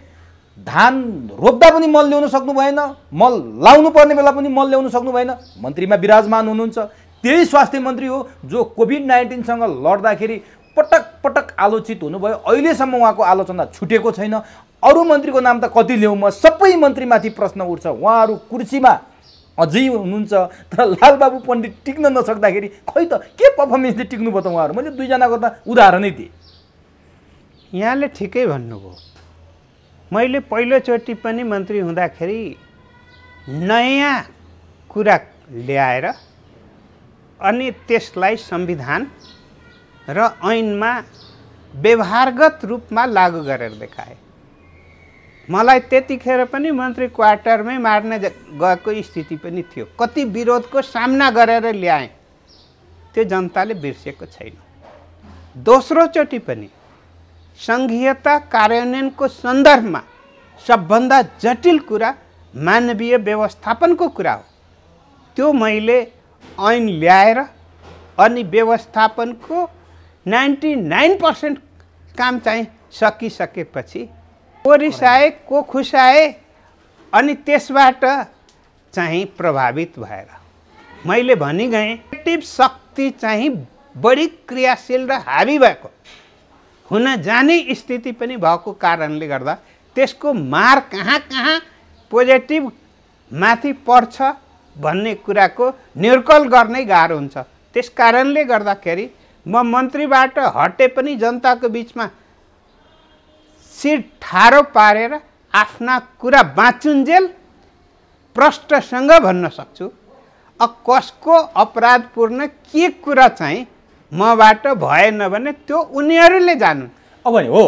धान रोप्दा पनि मल ल्याउन सक्नु भएन मल लाउनु पर्ने बेला पनि मल ल्याउन सक्नु भएन मन्त्रीमा विराजमान हुनुहुन्छ त्यही स्वास्थ्य मन्त्री हो जो कोभिड नाइन्टिनसँग लड्दाखेरि पटक पटक आलोचित हुनुभयो अहिलेसम्म उहाँको आलोचना छुटेको छैन अरू मन्त्रीको नाम त कति ल्याउँ म सबै मन्त्रीमाथि प्रश्न उठ्छ उहाँहरू कुर्सीमा अझै हुनुहुन्छ तर लालबाबु पण्डित टिक्न नसक्दाखेरि खै त के पर्फर्मेन्सले टिक्नु भयो त उहाँहरू मैले दुईजनाको त उदाहरणै दिएँ यहाँले ठिकै भन्नुभयो मैले पहिलोचोटि पनि मन्त्री हुँदाखेरि नयाँ कुरा ल्याएर अनि त्यसलाई संविधान र ऐनमा व्यवहारगत रूपमा लागू गरेर देखाएँ मलाई त्यतिखेर पनि मन्त्री क्वार्टरमै मार्न गएको स्थिति पनि थियो कति विरोधको सामना गरेर ल्याएँ त्यो जनताले बिर्सेको छैन दोस्रोचोटि पनि सङ्घीयता कार्यान्वयनको सन्दर्भमा सबभन्दा जटिल कुरा मानवीय व्यवस्थापनको कुरा हो त्यो मैले ऐन ल्याएर अनि व्यवस्थापनको नाइन्टी नाइन पर्सेन्ट काम चाहिँ सकिसकेपछि को रिसाए को खुसाए अनि त्यसबाट चाहिँ प्रभावित भएर मैले भनिगएँ नेगेटिभ शक्ति चाहिँ बढी क्रियाशील र हाबी भएको हुन जाने स्थिति पनि भएको कारणले गर्दा त्यसको मार कहाँ कहाँ पोजिटिभ माथि पर्छ भन्ने कुराको निर्कल गर्नै गाह्रो हुन्छ त्यस कारणले गर्दाखेरि म मन्त्रीबाट हटे पनि जनताको बिचमा शिर ठाडो पारेर आफ्ना कुरा बाँचुन्जेल प्रष्टसँग भन्न सक्छु कसको अपराधपूर्ण के कुरा चाहिँ मबाट भएन भने त्यो उनीहरूले जानु अब हो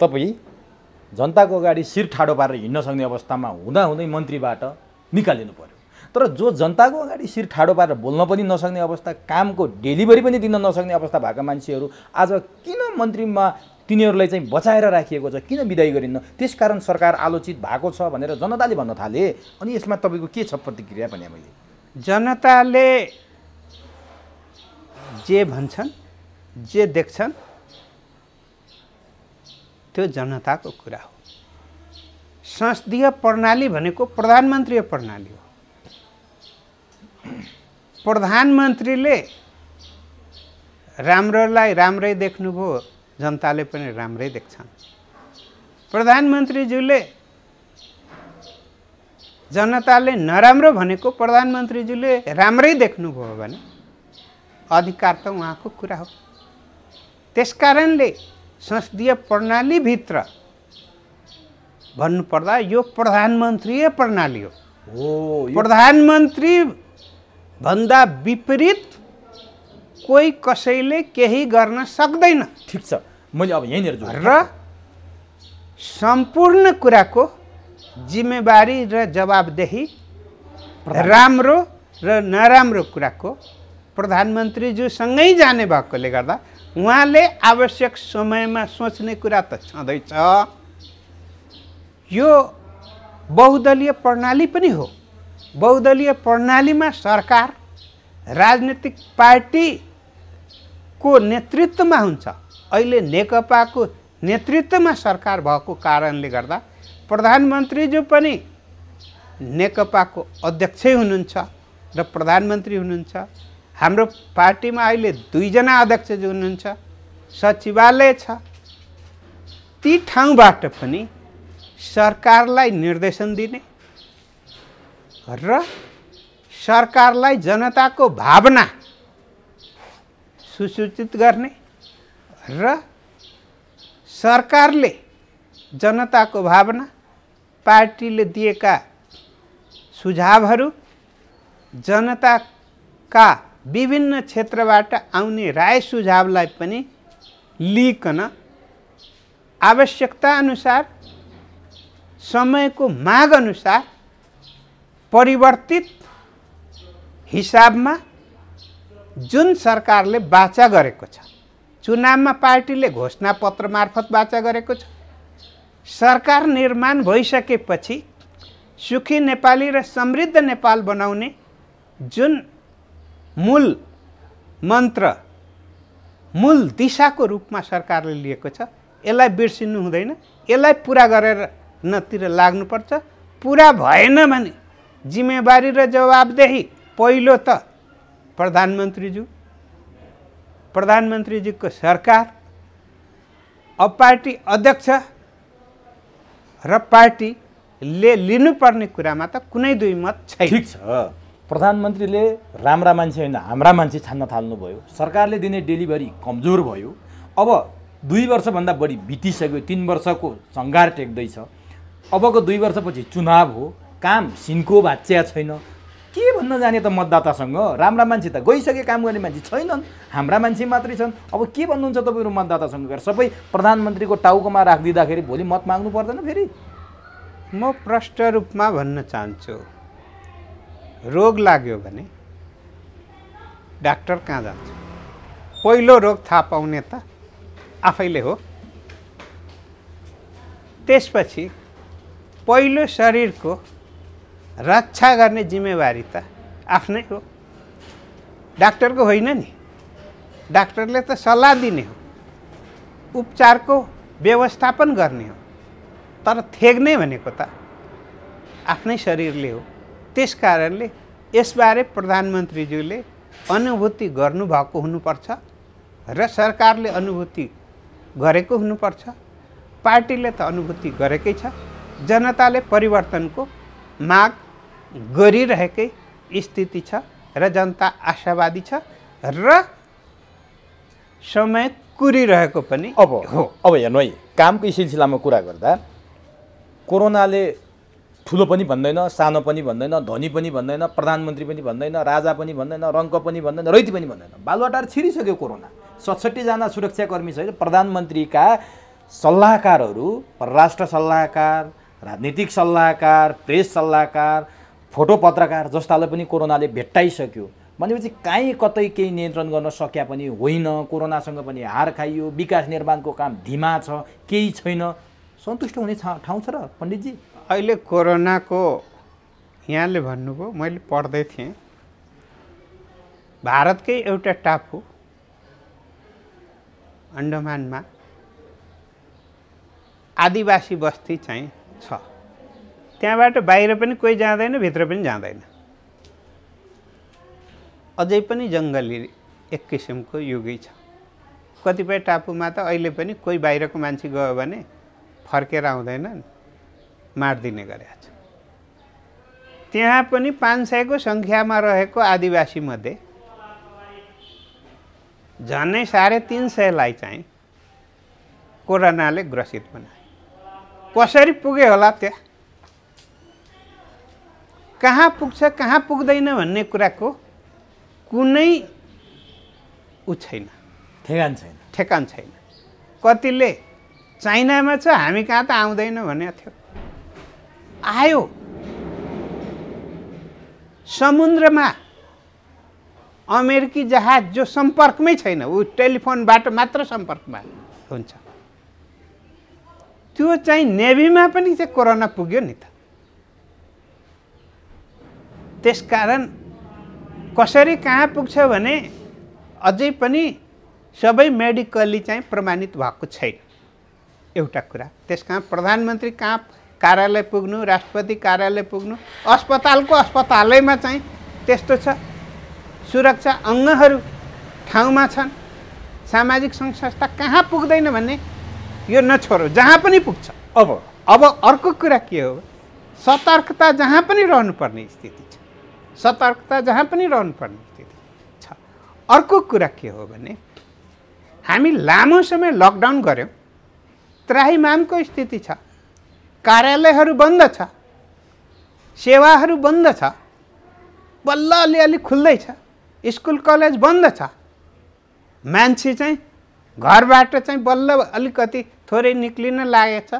तपाईँ जनताको अगाडि शिर ठाडो पारेर हिँड्न सक्ने अवस्थामा हुँदाहुँदै मन्त्रीबाट निकालिनु पर्यो तर जो जनताको अगाडि शिर ठाडो पारेर बोल्न पनि नसक्ने अवस्था कामको डेलिभरी पनि दिन नसक्ने अवस्था भएका मान्छेहरू आज किन मन्त्रीमा तिनीहरूलाई चाहिँ बचाएर राखिएको छ किन विदाई गरिन्न त्यस कारण सरकार आलोचित भएको छ भनेर जनताले भन्न थाले अनि यसमा तपाईँको के छ प्रतिक्रिया भने मैले जनताले जे भन्छन् जे देख्छन् त्यो जनताको कुरा हो संसदीय प्रणाली भनेको प्रधानमन्त्रीय प्रणाली हो प्रधानमन्त्रीले राम्रोलाई राम्रै देख्नुभयो जनताले पनि राम्रै देख्छन् प्रधानमन्त्रीज्यूले जनताले नराम्रो भनेको प्रधानमन्त्रीज्यूले राम्रै देख्नुभयो भने अधिकार त उहाँको कुरा हो त्यसकारणले संसदीय प्रणालीभित्र भन्नुपर्दा यो प्रधानमन्त्रीय प्रणाली हो प्रधानमन्त्री भन्दा विपरीत कोही कसैले केही गर्न सक्दैन ठिक छ मैले अब यहीँनिर र सम्पूर्ण कुराको जिम्मेवारी र जवाबदेही राम्रो र नराम्रो कुराको प्रधानमन्त्रीज्यूसँगै जाने भएकोले गर्दा उहाँले आवश्यक समयमा सोच्ने कुरा त छँदैछ यो बहुदलीय प्रणाली पनि हो बहुदलीय प्रणालीमा सरकार राजनीतिक पार्टी को नेतृत्वमा हुन्छ अहिले नेकपाको नेतृत्वमा सरकार भएको कारणले गर्दा प्रधानमन्त्रीज्यू पनि नेकपाको अध्यक्षै हुनुहुन्छ र प्रधानमन्त्री हुनुहुन्छ हाम्रो पार्टीमा अहिले दुईजना अध्यक्ष जो हुनुहुन्छ सचिवालय छ ती ठाउँबाट पनि सरकारलाई निर्देशन दिने र सरकारलाई जनताको भावना सुसूचित गर्ने र सरकारले जनताको भावना पार्टीले दिएका सुझावहरू जनताका विभिन्न क्षेत्रबाट आउने राय सुझावलाई पनि लिइकन आवश्यकताअनुसार समयको अनुसार परिवर्तित हिसाबमा जुन सरकारले बाचा गरेको छ चुनावमा पार्टीले घोषणापत्र मार्फत बाचा गरेको छ सरकार निर्माण भइसकेपछि सुखी नेपाली र समृद्ध नेपाल बनाउने जुन मूल मन्त्र मूल दिशाको रूपमा सरकारले लिएको छ यसलाई बिर्सिनु हुँदैन यसलाई पुरा गरेर नतिर लाग्नुपर्छ पुरा भएन भने जिम्मेवारी र जवाबदेही पहिलो त प्रधानमन्त्रीज्यू प्रधानमन्त्रीज्यूको सरकार अब पार्टी अध्यक्ष र पार्टीले लिनुपर्ने कुरामा त कुनै दुई मत छैन ठिक छ प्रधानमन्त्रीले राम्रा मान्छे होइन हाम्रा मान्छे छान्न थाल्नुभयो सरकारले दिने डेलिभरी कमजोर भयो अब दुई वर्षभन्दा बढी बितिसक्यो तिन वर्षको सङ्घार टेक्दैछ अबको दुई वर्षपछि चुनाव हो काम सिन्को भाच्या छैन के भन्न जाने त मतदातासँग राम्रा मान्छे त गइसके काम गर्ने मान्छे छैनन् हाम्रा मान्छे मात्रै छन् अब के भन्नुहुन्छ तपाईँहरू मतदातासँग गएर सबै प्रधानमन्त्रीको टाउकोमा राखिदिँदाखेरि भोलि मत माग्नु पर्दैन फेरि म प्रष्ट रूपमा भन्न चाहन्छु रोग लाग्यो भने डाक्टर कहाँ जान्छ पहिलो रोग थाहा पाउने त आफैले हो त्यसपछि पहिलो शरीरको रक्षा गर्ने जिम्मेवारी त आफ्नै हो डाक्टरको होइन नि डाक्टरले त सल्लाह दिने हो उपचारको व्यवस्थापन गर्ने हो तर थेग्ने भनेको त आफ्नै शरीरले हो त्यस कारणले यसबारे प्रधानमन्त्रीज्यूले अनुभूति गर्नुभएको हुनुपर्छ र सरकारले अनुभूति गरेको हुनुपर्छ पार्टीले त अनुभूति गरेकै छ जनताले परिवर्तनको माग गरिरहेकै स्थिति छ र जनता आशावादी छ र समय कुरिरहेको पनि अब हो अब हेर्नु है कामकै सिलसिलामा कुरा गर्दा कोरोनाले ठुलो पनि भन्दैन सानो पनि भन्दैन धनी पनि भन्दैन प्रधानमन्त्री पनि भन्दैन राजा पनि भन्दैन रङ्क पनि भन्दैन रैती पनि भन्दैन बालुवाटार छिरिसक्यो कोरोना सतसट्ठीजना सुरक्षाकर्मी सहित प्रधानमन्त्रीका सल्लाहकारहरू परराष्ट्र सल्लाहकार राजनीतिक सल्लाहकार प्रेस सल्लाहकार फोटो पत्रकार जस्तालाई पनि कोरोनाले भेट्टाइसक्यो भनेपछि काहीँ कतै केही नियन्त्रण गर्न सक्या पनि होइन कोरोनासँग पनि हार खाइयो विकास निर्माणको काम धिमा छ केही छैन सन्तुष्ट हुने ठाउँ छ र पण्डितजी अहिले कोरोनाको यहाँले भन्नुभयो मैले पढ्दै थिएँ भारतकै एउटा टापु अन्डमानमा आदिवासी बस्ती चाहिँ छ त्यहाँबाट बाहिर पनि कोही जाँदैन भित्र पनि जाँदैन अझै पनि जङ्गली एक किसिमको युगै छ कतिपय टापुमा त अहिले पनि कोही बाहिरको मान्छे गयो भने फर्केर आउँदैन मारिदिने गरेका छ त्यहाँ पनि पाँच सयको सङ्ख्यामा रहेको आदिवासीमध्ये झन्नै साढे तिन सयलाई चाहिँ कोरोनाले ग्रसित बनायो कसरी पुगे होला त्यहाँ कहाँ पुग्छ कहाँ पुग्दैन भन्ने कुराको कुनै ऊ छैन ठेगान छैन ठेकान छैन कतिले चाइनामा छ हामी कहाँ त आउँदैन भनेको थियो आयो समुद्रमा अमेरिकी जहाज जो सम्पर्कमै छैन ऊ टेलिफोनबाट मात्र सम्पर्कमा हुन्छ त्यो चाहिँ नेभीमा पनि चाहिँ कोरोना पुग्यो नि त त्यसकारण कसरी कहाँ पुग्छ भने अझै पनि सबै मेडिकल्ली चाहिँ प्रमाणित भएको छैन एउटा कुरा त्यस कारण प्रधानमन्त्री कहाँ कार्यालय पुग्नु राष्ट्रपति कार्यालय पुग्नु अस्पतालको अस्पतालैमा चाहिँ त्यस्तो छ सुरक्षा अङ्गहरू ठाउँमा छन् सामाजिक सङ्घ संस्था कहाँ पुग्दैन भने यो नछोरो जहाँ पनि पुग्छ अब अब अर्को कुरा के हो सतर्कता जहाँ पनि रहनुपर्ने स्थिति सतर्कता जहाँ पनि रहनुपर्ने स्थिति छ अर्को कुरा के हो भने हामी लामो समय लकडाउन गऱ्यौँ त्राहीमामको स्थिति छ कार्यालयहरू बन्द छ सेवाहरू बन्द छ बल्ल अलिअलि खुल्दैछ स्कुल कलेज बन्द छ मान्छे चाहिँ घरबाट चाहिँ बल्ल अलिकति थोरै निक्लिन लागेछ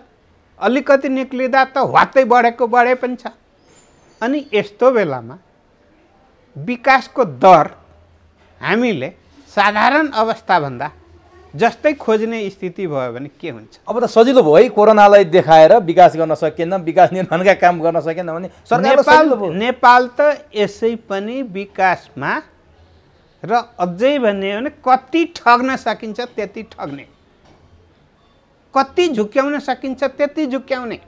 अलिकति निक्लिँदा त ह्वात्तै बढेको बढे पनि छ अनि यस्तो बेलामा विकासको दर हामीले साधारण अवस्थाभन्दा जस्तै खोज्ने स्थिति भयो भने के हुन्छ अब त सजिलो भयो है कोरोनालाई देखाएर विकास गर्न सकेन विकास निर्माणका काम गर्न सकेन भने नेपाल नेपाल त यसै पनि विकासमा र अझै भन्यो भने कति ठग्न सकिन्छ त्यति ठग्ने कति झुक्याउन सकिन्छ त्यति झुक्याउने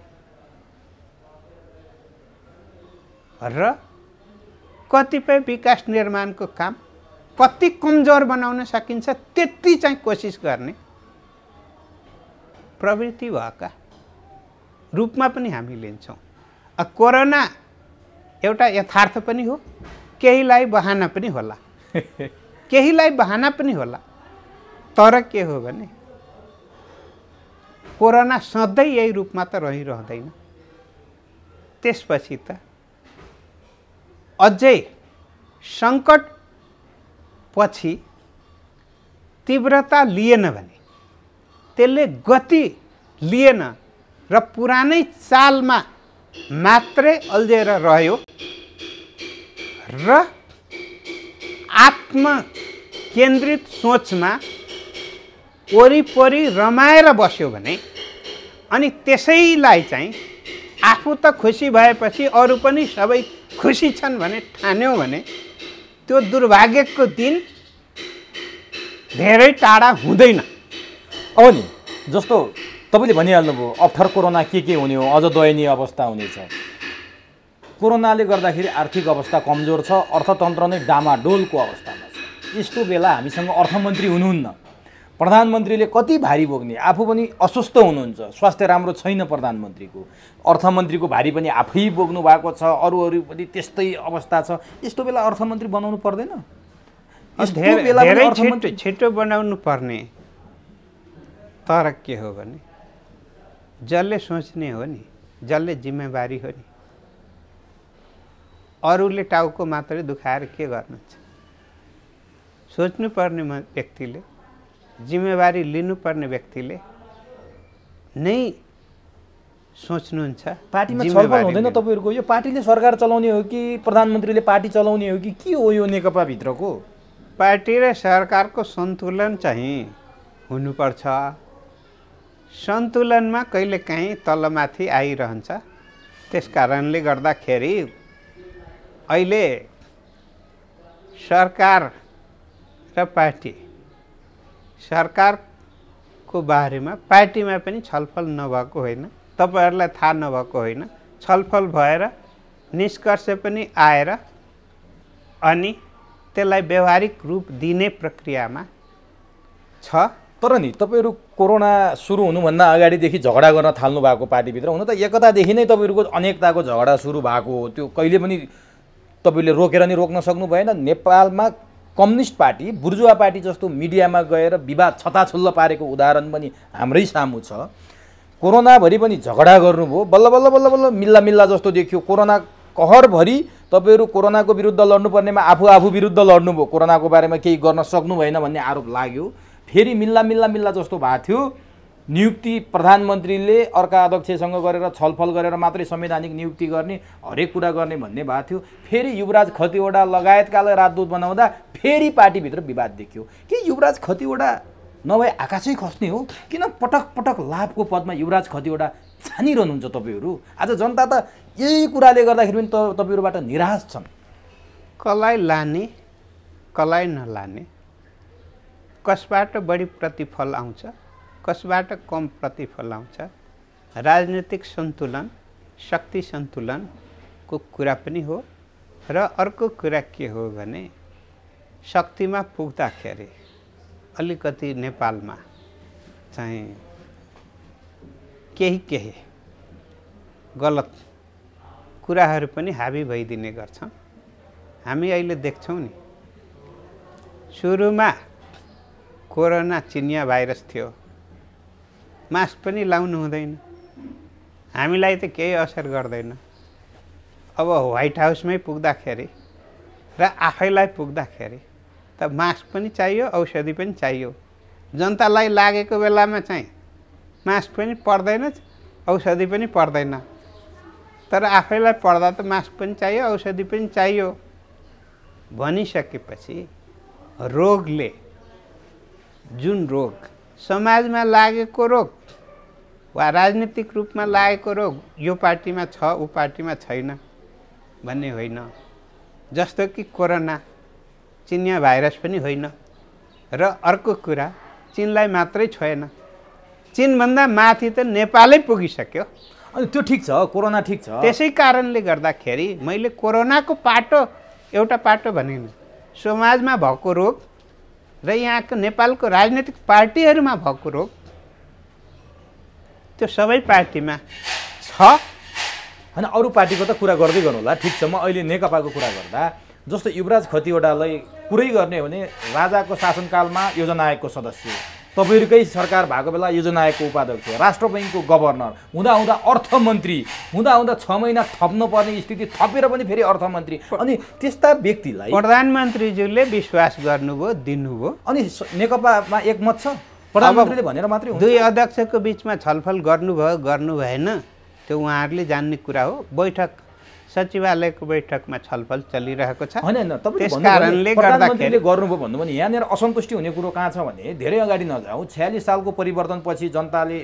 र कतिपय विकास निर्माणको काम कति कमजोर बनाउन सकिन्छ त्यति चाहिँ कोसिस गर्ने प्रवृत्ति भएका रूपमा पनि हामी लिन्छौँ कोरोना एउटा यथार्थ पनि हो केहीलाई बहाना पनि होला केहीलाई बहाना पनि होला तर के हो भने कोरोना सधैँ यही रूपमा त रहिरहँदैन त्यसपछि त अझै सङ्कट पछि तीव्रता लिएन भने त्यसले गति लिएन र पुरानै चालमा मात्रै अल्झेर रह्यो र आत्मकेन्द्रित सोचमा वरिपरि रमाएर बस्यो भने अनि त्यसैलाई चाहिँ आफू त खुसी भएपछि अरू पनि सबै खुसी छन् भने ठान्यौँ भने त्यो दुर्भाग्यको दिन धेरै टाढा हुँदैन अब नि जस्तो तपाईँले भनिहाल्नुभयो अप्ठ्यारो कोरोना के के हुने हो अझ दयनीय अवस्था हुनेछ कोरोनाले गर्दाखेरि आर्थिक अवस्था कमजोर छ अर्थतन्त्र नै डामाडोलको अवस्थामा छ यस्तो बेला हामीसँग अर्थमन्त्री हुनुहुन्न प्रधानमन्त्रीले कति भारी बोक्ने आफू पनि अस्वस्थ हुनुहुन्छ स्वास्थ्य राम्रो छैन प्रधानमन्त्रीको अर्थमन्त्रीको भारी पनि आफै बोक्नु भएको छ अरू अरू पनि त्यस्तै अवस्था छ यस्तो बेला अर्थमन्त्री बनाउनु पर्दैन छिटो बनाउनु पर्ने तर के हो भने जसले सोच्ने हो नि जसले जिम्मेवारी हो नि अरूले टाउको मात्रै दुखाएर के गर्नुहुन्छ सोच्नुपर्ने व्यक्तिले जिम्मेवारी लिनुपर्ने व्यक्तिले नै सोच्नुहुन्छ पार्टीमा छलफल हुँदैन तपाईँहरूको यो पार्टीले सरकार चलाउने हो कि प्रधानमन्त्रीले पार्टी चलाउने हो कि के हो यो नेकपाभित्रको पार्टी र सरकारको सन्तुलन चाहिँ हुनुपर्छ सन्तुलनमा कहिलेकाहीँ तलमाथि आइरहन्छ त्यस कारणले गर्दाखेरि अहिले सरकार र पार्टी सरकारको बारेमा पार्टीमा पनि छलफल नभएको होइन तपाईँहरूलाई थाहा नभएको होइन छलफल भएर निष्कर्ष पनि आएर अनि त्यसलाई व्यवहारिक रूप दिने प्रक्रियामा छ तर नि तपाईँहरू कोरोना सुरु हुनुभन्दा अगाडिदेखि झगडा गर्न थाल्नु भएको पार्टीभित्र हुन त एकतादेखि नै तपाईँहरूको अनेकताको झगडा सुरु भएको हो त्यो कहिले पनि तपाईँले रोकेर नि रोक्न सक्नु भएन नेपालमा कम्युनिस्ट पार्टी बुर्जुवा पार्टी जस्तो मिडियामा गएर विवाद छताछुल्ल पारेको उदाहरण पनि हाम्रै सामु छ कोरोनाभरि पनि झगडा गर्नुभयो बल्ल बल्ल बल्ल बल्ल मिल्ला मिल्ला जस्तो देखियो कोरोना कहरभरि तपाईँहरू कोरोनाको विरुद्ध लड्नुपर्नेमा आफू आफू विरुद्ध लड्नुभयो कोरोनाको बारेमा केही गर्न सक्नु भएन भन्ने आरोप लाग्यो फेरि मिल्ला मिल्ला मिल्ला जस्तो भएको थियो नियुक्ति प्रधानमन्त्रीले अर्का अध्यक्षसँग गरेर छलफल गरेर मात्रै संवैधानिक नियुक्ति गर्ने हरेक कुरा गर्ने भन्ने भएको थियो फेरि युवराज खतिवडा लगायतकालाई राजदूत बनाउँदा फेरि पार्टीभित्र विवाद देखियो के युवराज खतिवडा नभए आकाशै खस्ने हो किन पटक पटक लाभको पदमा युवराज खतिवडा छानिरहनुहुन्छ तपाईँहरू आज जनता त यही कुराले गर्दाखेरि पनि त तपाईँहरूबाट निराश छन् कसलाई लाने कसलाई नलाने कसबाट बढी प्रतिफल आउँछ कसबाट कम प्रतिफल आउँछ राजनीतिक सन्तुलन शक्ति सन्तुलनको कुरा पनि हो र अर्को कुरा के हो भने शक्तिमा पुग्दाखेरि अलिकति नेपालमा चाहिँ केही केही गलत कुराहरू पनि हाबी भइदिने गर्छन् हामी अहिले देख्छौँ नि सुरुमा कोरोना चिनिया भाइरस थियो मास्क पनि लाउनु हुँदैन हामीलाई त केही असर गर्दैन अब व्हाइट हाउसमै पुग्दाखेरि र आफैलाई पुग्दाखेरि त मास्क पनि चाहियो औषधि पनि चाहियो जनतालाई लागेको बेलामा चाहिँ मास्क पनि पर्दैन औषधि पनि पर्दैन तर आफैलाई पर्दा त मास्क पनि चाहियो औषधि पनि चाहियो भनिसकेपछि रोगले जुन रोग समाजमा लागेको रोग वा राजनीतिक रूपमा लागेको रोग यो पार्टीमा छ ऊ पार्टीमा छैन भन्ने होइन जस्तो कि कोरोना चिनिया भाइरस पनि होइन र अर्को कुरा चिनलाई मात्रै छोएन चिनभन्दा माथि त नेपालै पुगिसक्यो अनि त्यो ठिक छ कोरोना ठिक छ त्यसै कारणले गर्दाखेरि मैले कोरोनाको पाटो एउटा पाटो भनेन समाजमा भएको रोग र यहाँको नेपालको राजनैतिक पार्टीहरूमा भएको रोग त्यो सबै पार्टीमा छ होइन अरू पार्टीको त कुरा गर्दै गर्नु होला ठिक छ म अहिले नेकपाको कुरा गर्दा जस्तो युवराज खतिवटालाई कुरै गर्ने हो भने राजाको शासनकालमा योजना आयोगको सदस्य तपाईँहरूकै सरकार भएको बेला योजना आयोगको उपाध्यक्ष राष्ट्र बैङ्कको गभर्नर हुँदाहुँदा अर्थमन्त्री हुँदाहुँदा छ महिना थप्नुपर्ने स्थिति थपेर पनि फेरि अर्थमन्त्री अनि त्यस्ता व्यक्तिलाई प्रधानमन्त्रीज्यूले विश्वास गर्नुभयो दिनुभयो अनि नेकपामा एकमत छ प्रधानमन्त्रीले भनेर मात्रै दुई अध्यक्षको बिचमा छलफल गर्नुभयो गर्नु भएन त्यो उहाँहरूले जान्ने कुरा हो बैठक सचिवालयको बैठकमा छलफल चलिरहेको छ होइन प्रधानमन्त्रीले गर्नुभयो भन्नु भने यहाँनिर असन्तुष्टि हुने कुरो कहाँ छ भने धेरै अगाडि नजाऊ छ्यालिस सालको परिवर्तनपछि जनताले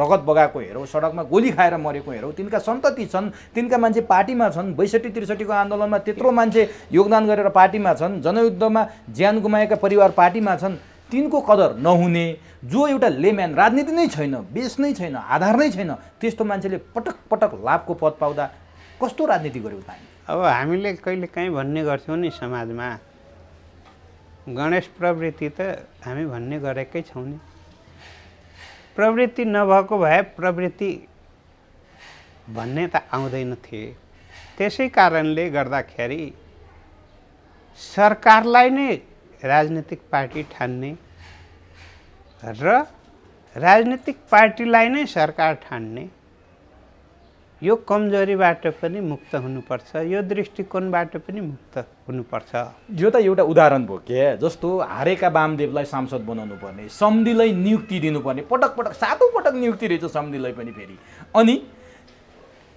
रगत बगाएको हेरौँ सडकमा गोली खाएर मरेको हेरौँ तिनका सन्तति छन् तिनका मान्छे पार्टीमा छन् बैसठी त्रिसठीको आन्दोलनमा त्यत्रो मान्छे योगदान गरेर पार्टीमा छन् जनयुद्धमा ज्यान गुमाएका परिवार पार्टीमा छन् तिनको कदर नहुने जो एउटा लेम्यान राजनीति नै छैन बेस नै छैन आधार नै छैन त्यस्तो मान्छेले पटक पटक लाभको पद पाउँदा कस्तो राजनीति गर्यो त अब हामीले कहिले काहीँ भन्ने गर्थ्यौँ नि समाजमा गणेश प्रवृत्ति त हामी भन्ने गरेकै छौँ नि प्रवृत्ति नभएको भए प्रवृत्ति भन्ने त आउँदैन थिए त्यसै कारणले गर्दाखेरि सरकारलाई नै राजनीतिक पार्टी ठान्ने र राजनीतिक पार्टीलाई नै सरकार ठान्ने यो कमजोरीबाट पनि मुक्त हुनुपर्छ यो दृष्टिकोणबाट पनि मुक्त हुनुपर्छ यो त एउटा उदाहरण भयो के जस्तो हारेका वामदेवलाई सांसद बनाउनु पर्ने सम्धिलाई नियुक्ति दिनुपर्ने पटक पटक सातौँ पटक नियुक्ति रहेछ सम्धिलाई पनि फेरि अनि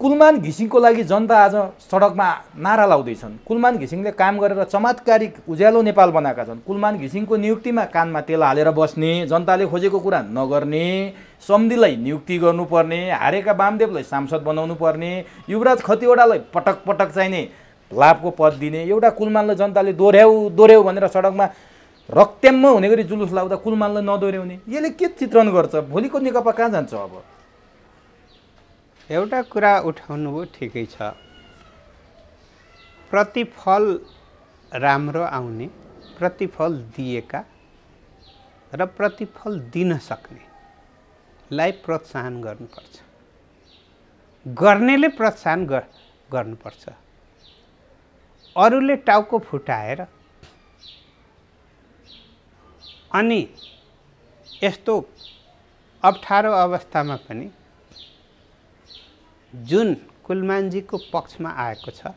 कुलमान घिसिङको लागि जनता आज सडकमा नारा लाउँदैछन् कुलमान घिसिङले काम गरेर चमत्कारिक उज्यालो नेपाल बनाएका छन् कुलमान घिसिङको नियुक्तिमा कानमा तेल हालेर बस्ने जनताले खोजेको कुरा नगर्ने सम्धिलाई नियुक्ति गर्नुपर्ने हारेका वामदेवलाई सांसद बनाउनु पर्ने युवराज खतिवडालाई पटक पटक चाहिने लाभको पद दिने एउटा कुलमानलाई जनताले दोहोऱ्याउ दोहोऱ्याउ भनेर सडकमा रक्त्याम्म हुने गरी जुलुस लाउँदा कुलमानलाई नदोहोऱ्याउने यसले के चित्रण गर्छ भोलिको नेकपा कहाँ जान्छ अब एउटा कुरा उठाउनुभयो ठिकै छ प्रतिफल राम्रो आउने प्रतिफल दिएका र प्रतिफल दिन सक्नेलाई प्रोत्साहन गर्नुपर्छ गर्नेले प्रोत्साहन गर्नुपर्छ अरूले टाउको फुटाएर अनि यस्तो अप्ठ्यारो अवस्थामा पनि जुन कुलमानजीको पक्षमा आएको छ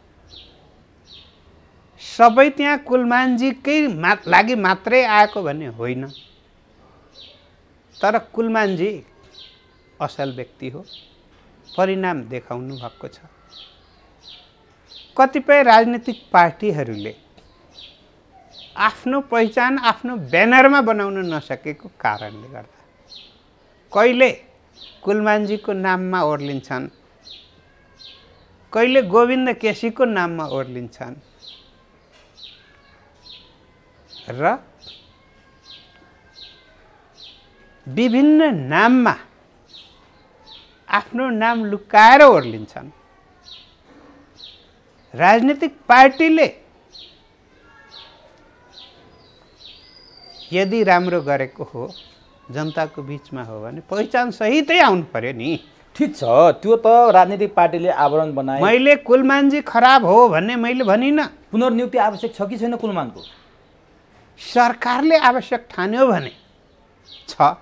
सबै त्यहाँ कुलमानजीकै मा लागि मात्रै आएको भन्ने होइन तर कुलमानजी असल व्यक्ति हो परिणाम देखाउनु भएको छ कतिपय राजनीतिक पार्टीहरूले आफ्नो पहिचान आफ्नो ब्यानरमा बनाउन नसकेको कारणले गर्दा कहिले कुलमानजीको नाममा ओर्लिन्छन् कहिले गोविन्द केसीको नाममा ओर्लिन्छन् र विभिन्न नाममा आफ्नो नाम लुकाएर ओर्लिन्छन् राजनीतिक पार्टीले यदि राम्रो गरेको हो जनताको बिचमा हो भने पहिचान सहितै आउनु पऱ्यो नि ठिक छ त्यो त राजनीतिक पार्टीले आवरण बनाए मैले कुलमानजी खराब हो भन्ने मैले भनिनँ पुनर्नियुक्ति आवश्यक छ कि छैन कुलमानको सरकारले आवश्यक ठान्यो भने छ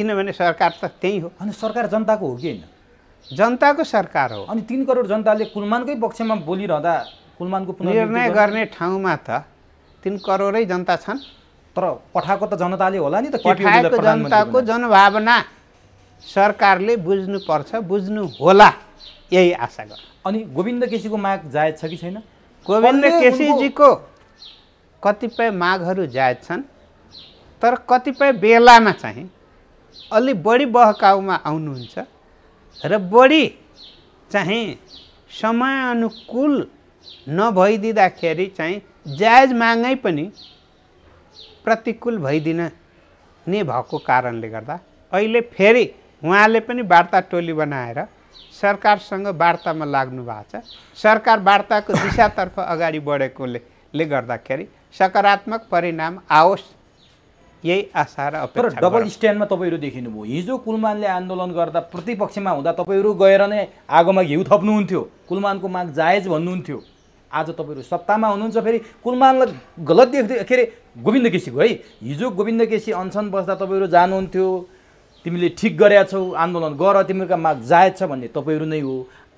किनभने सरकार त त्यही हो अनि सरकार जनताको हो कि होइन जनताको सरकार हो अनि तिन करोड जनताले कुलमानकै पक्षमा बोलिरहँदा कुलमानको निर्णय गर्ने ठाउँमा त तिन करोडै जनता छन् तर पठाएको त जनताले होला नि त पठाएको जनताको जनभावना सरकारले बुझ्नुपर्छ बुझ्नु होला यही आशा गर् अनि गोविन्द केसीको माग जायज छ कि छैन गोविन्द केसीजीको कतिपय मागहरू जायज छन् तर कतिपय बेलामा चाहिँ अलि बढी बहकाउमा आउनुहुन्छ र बढी चाहिँ समयअनुकूल नभइदिँदाखेरि चाहिँ जायज मागै पनि प्रतिकूल भइदिन नै भएको कारणले गर्दा अहिले फेरि उहाँले पनि वार्ता टोली बनाएर सरकारसँग वार्तामा लाग्नु भएको छ सरकार वार्ताको दिशातर्फ अगाडि बढेकोले ले गर्दाखेरि सकारात्मक परिणाम आओस् यही आशा र अपेक्षा डबल स्ट्यान्डमा तपाईँहरू देखिनुभयो हिजो कुलमानले आन्दोलन गर्दा प्रतिपक्षमा हुँदा तपाईँहरू गएर नै आगोमा घिउ थप्नुहुन्थ्यो कुलमानको माग जायज भन्नुहुन्थ्यो आज तपाईँहरू सत्तामा हुनुहुन्छ फेरि कुलमानलाई गलत देख्दै के अरे गोविन्द केसीको है हिजो गोविन्द केसी अनसन बस्दा तपाईँहरू जानुहुन्थ्यो तिमीले ठिक गरेका छौ आन्दोलन गर तिमीहरूका माग जायज छ भन्ने तपाईँहरू नै हो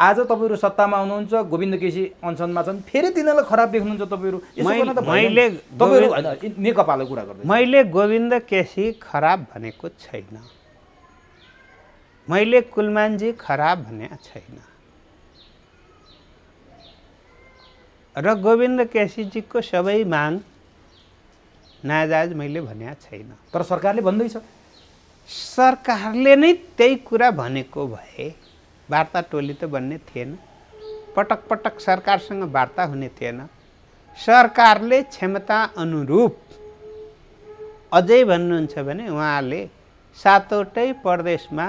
आज तपाईँहरू सत्तामा आउनुहुन्छ गोविन्द केसी अनसनमा छन् फेरि तिनीहरूलाई खराब देख्नुहुन्छ तपाईँहरू मैले नेकपालाई कुरा गर्नु मैले गोविन्द केसी खराब भनेको छैन मैले कुलमानजी खराब भनेको छैन र गोविन्द केसीजीको सबै माग नाजायज मैले भनेको छैन तर सरकारले भन्दैछ सरकारले नै त्यही कुरा भनेको भए वार्ता टोली त बन्ने थिएन पटक पटक सरकारसँग वार्ता हुने थिएन सरकारले क्षमता अनुरूप अझै भन्नुहुन्छ भने उहाँले सातवटै प्रदेशमा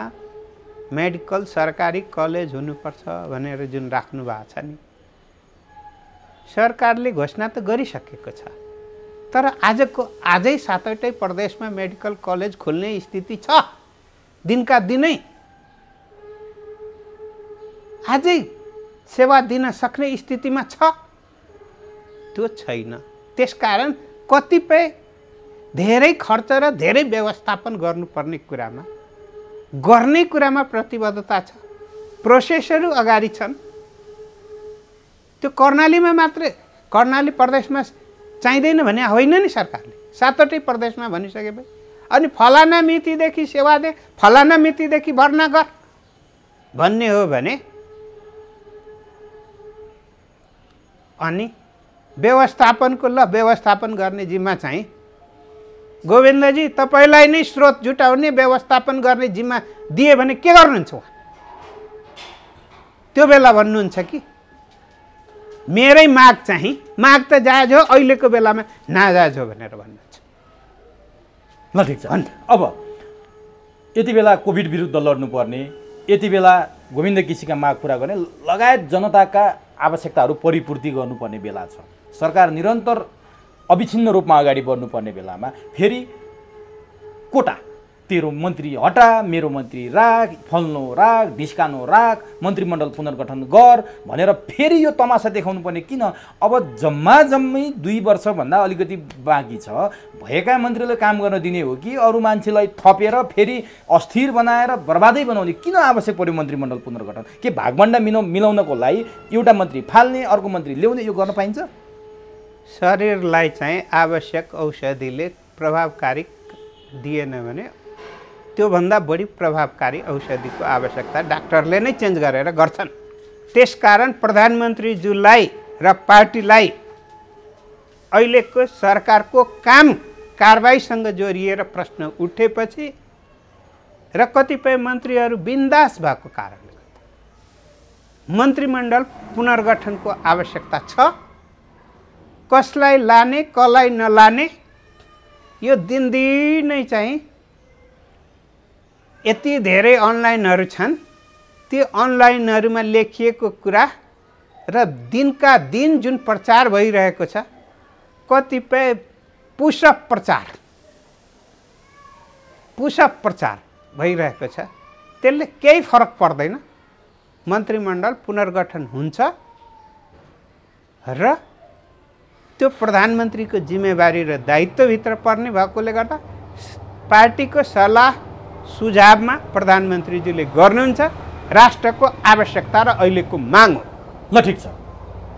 मेडिकल सरकारी कलेज हुनुपर्छ भनेर जुन राख्नु भएको छ नि सरकारले घोषणा त गरिसकेको छ तर आजको आजै सातवटै प्रदेशमा मेडिकल कलेज खोल्ने स्थिति छ दिनका दिनै आजै सेवा दिन सक्ने स्थितिमा छ त्यो छैन त्यसकारण कतिपय धेरै खर्च र धेरै व्यवस्थापन गर्नुपर्ने कुरामा गर्ने कुरामा प्रतिबद्धता छ प्रोसेसहरू अगाडि छन् त्यो कर्णालीमा मात्रै कर्णाली प्रदेशमा चाहिँदैन भने होइन नि सरकारले सातवटै प्रदेशमा भनिसकेपछि अनि फलाना मितिदेखि सेवा दे फलाना मितिदेखि भर्ना गर भन्ने हो भने अनि व्यवस्थापनको ल व्यवस्थापन गर्ने जिम्मा चाहिँ गोविन्दजी तपाईँलाई नै स्रोत जुटाउने व्यवस्थापन गर्ने जिम्मा दिए भने के गर्नुहुन्छ उहाँ त्यो बेला भन्नुहुन्छ कि मेरै माग चाहिँ माग त जायज हो अहिलेको बेलामा नाजायज हो भनेर भन्नुहुन्छ ल ठिक छ अब यति बेला कोभिड विरुद्ध लड्नुपर्ने यति बेला गोविन्द किसीका माग पुरा गर्ने लगायत जनताका आवश्यकताहरू परिपूर्ति गर्नुपर्ने बेला छ सरकार निरन्तर अविच्छिन्न रूपमा अगाडि बढ्नुपर्ने बेलामा फेरि कोटा तेरो मन्त्री हटा मेरो मन्त्री राख फल्नु राख ढिस्कानो राख मन्त्रीमण्डल पुनर्गठन गर भनेर फेरि यो तमासा देखाउनु पर्ने किन अब जम्मा जम्मै दुई वर्षभन्दा अलिकति बाँकी छ भएका मन्त्रीले काम गर्न दिने हो कि अरू मान्छेलाई थपेर फेरि अस्थिर बनाएर बर्बादै बनाउने किन आवश्यक पर्यो मन्त्रीमण्डल पुनर्गठन के भागभण्डा मिलाउ मिलाउनको लागि एउटा मन्त्री फाल्ने अर्को मन्त्री ल्याउने यो गर्न पाइन्छ शरीरलाई चाहिँ आवश्यक औषधिले प्रभावकारी दिएन भने त्योभन्दा बढी प्रभावकारी औषधिको आवश्यकता डाक्टरले नै चेन्ज गरेर गर्छन् त्यसकारण प्रधानमन्त्रीज्यूलाई र पार्टीलाई अहिलेको सरकारको काम कारवाहीसँग जोडिएर प्रश्न उठेपछि र कतिपय मन्त्रीहरू बिन्दास भएको कारणले गर्दा मन्त्रीमण्डल पुनर्गठनको आवश्यकता छ कसलाई लाने कसलाई नलाने यो दिनदिनै चाहिँ यति धेरै अनलाइनहरू छन् ती अनलाइनहरूमा लेखिएको कुरा र दिनका दिन जुन प्रचार भइरहेको छ कतिपय पुषप प्रचार पुषप प्रचार भइरहेको छ त्यसले केही फरक पर्दैन मन्त्रीमण्डल पुनर्गठन हुन्छ र त्यो प्रधानमन्त्रीको जिम्मेवारी र दायित्वभित्र पर्ने भएकोले गर्दा पार्टीको सल्लाह सुझावमा प्रधानमन्त्रीजीले गर्नुहुन्छ राष्ट्रको आवश्यकता र अहिलेको माग हो ल ठिक छ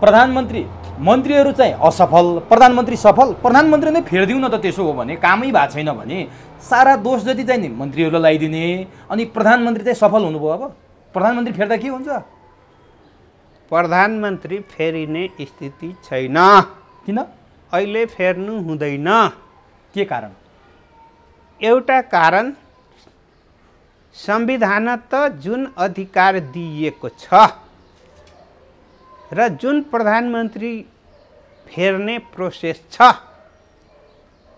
प्रधानमन्त्री मन्त्रीहरू चाहिँ असफल प्रधानमन्त्री सफल प्रधानमन्त्री नै फेरिदिउँ न त त्यसो हो भने कामै भएको छैन भने सारा दोष जति चाहिँ नि मन्त्रीहरूलाई लगाइदिने अनि प्रधानमन्त्री चाहिँ सफल हुनुभयो अब प्रधानमन्त्री फेर्दा के हुन्छ प्रधानमन्त्री फेरिने स्थिति छैन किन अहिले फेर्नु हुँदैन के कारण एउटा कारण संविधान त जुन अधिकार दिइएको छ र जुन प्रधानमन्त्री फेर्ने प्रोसेस छ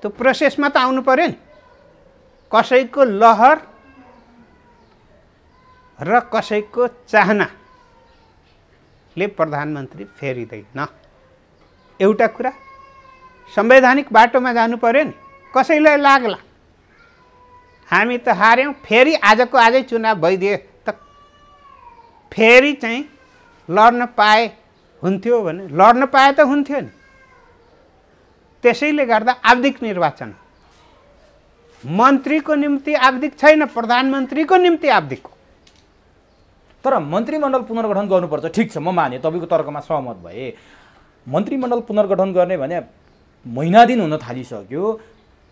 त्यो प्रोसेसमा त आउनु पऱ्यो नि कसैको लहर र कसैको चाहनाले प्रधानमन्त्री फेरिँदैन एउटा कुरा संवैधानिक बाटोमा जानु पऱ्यो नि कसैलाई लाग्ला हामी त हार्यौँ फेरि आजको आजै चुनाव भइदिए त फेरि चाहिँ लड्न पाए हुन्थ्यो भने लड्न पाए त हुन्थ्यो नि त्यसैले गर्दा आवधिक निर्वाचन मन्त्रीको निम्ति आवधिक छैन प्रधानमन्त्रीको निम्ति आवधिक हो तर मन्त्रीमण्डल पुनर्गठन गर्नुपर्छ ठिक छ म माने तपाईँको तर्कमा सहमत भए मन्त्रीमण्डल पुनर्गठन गर्ने भने महिना दिन हुन थालिसक्यो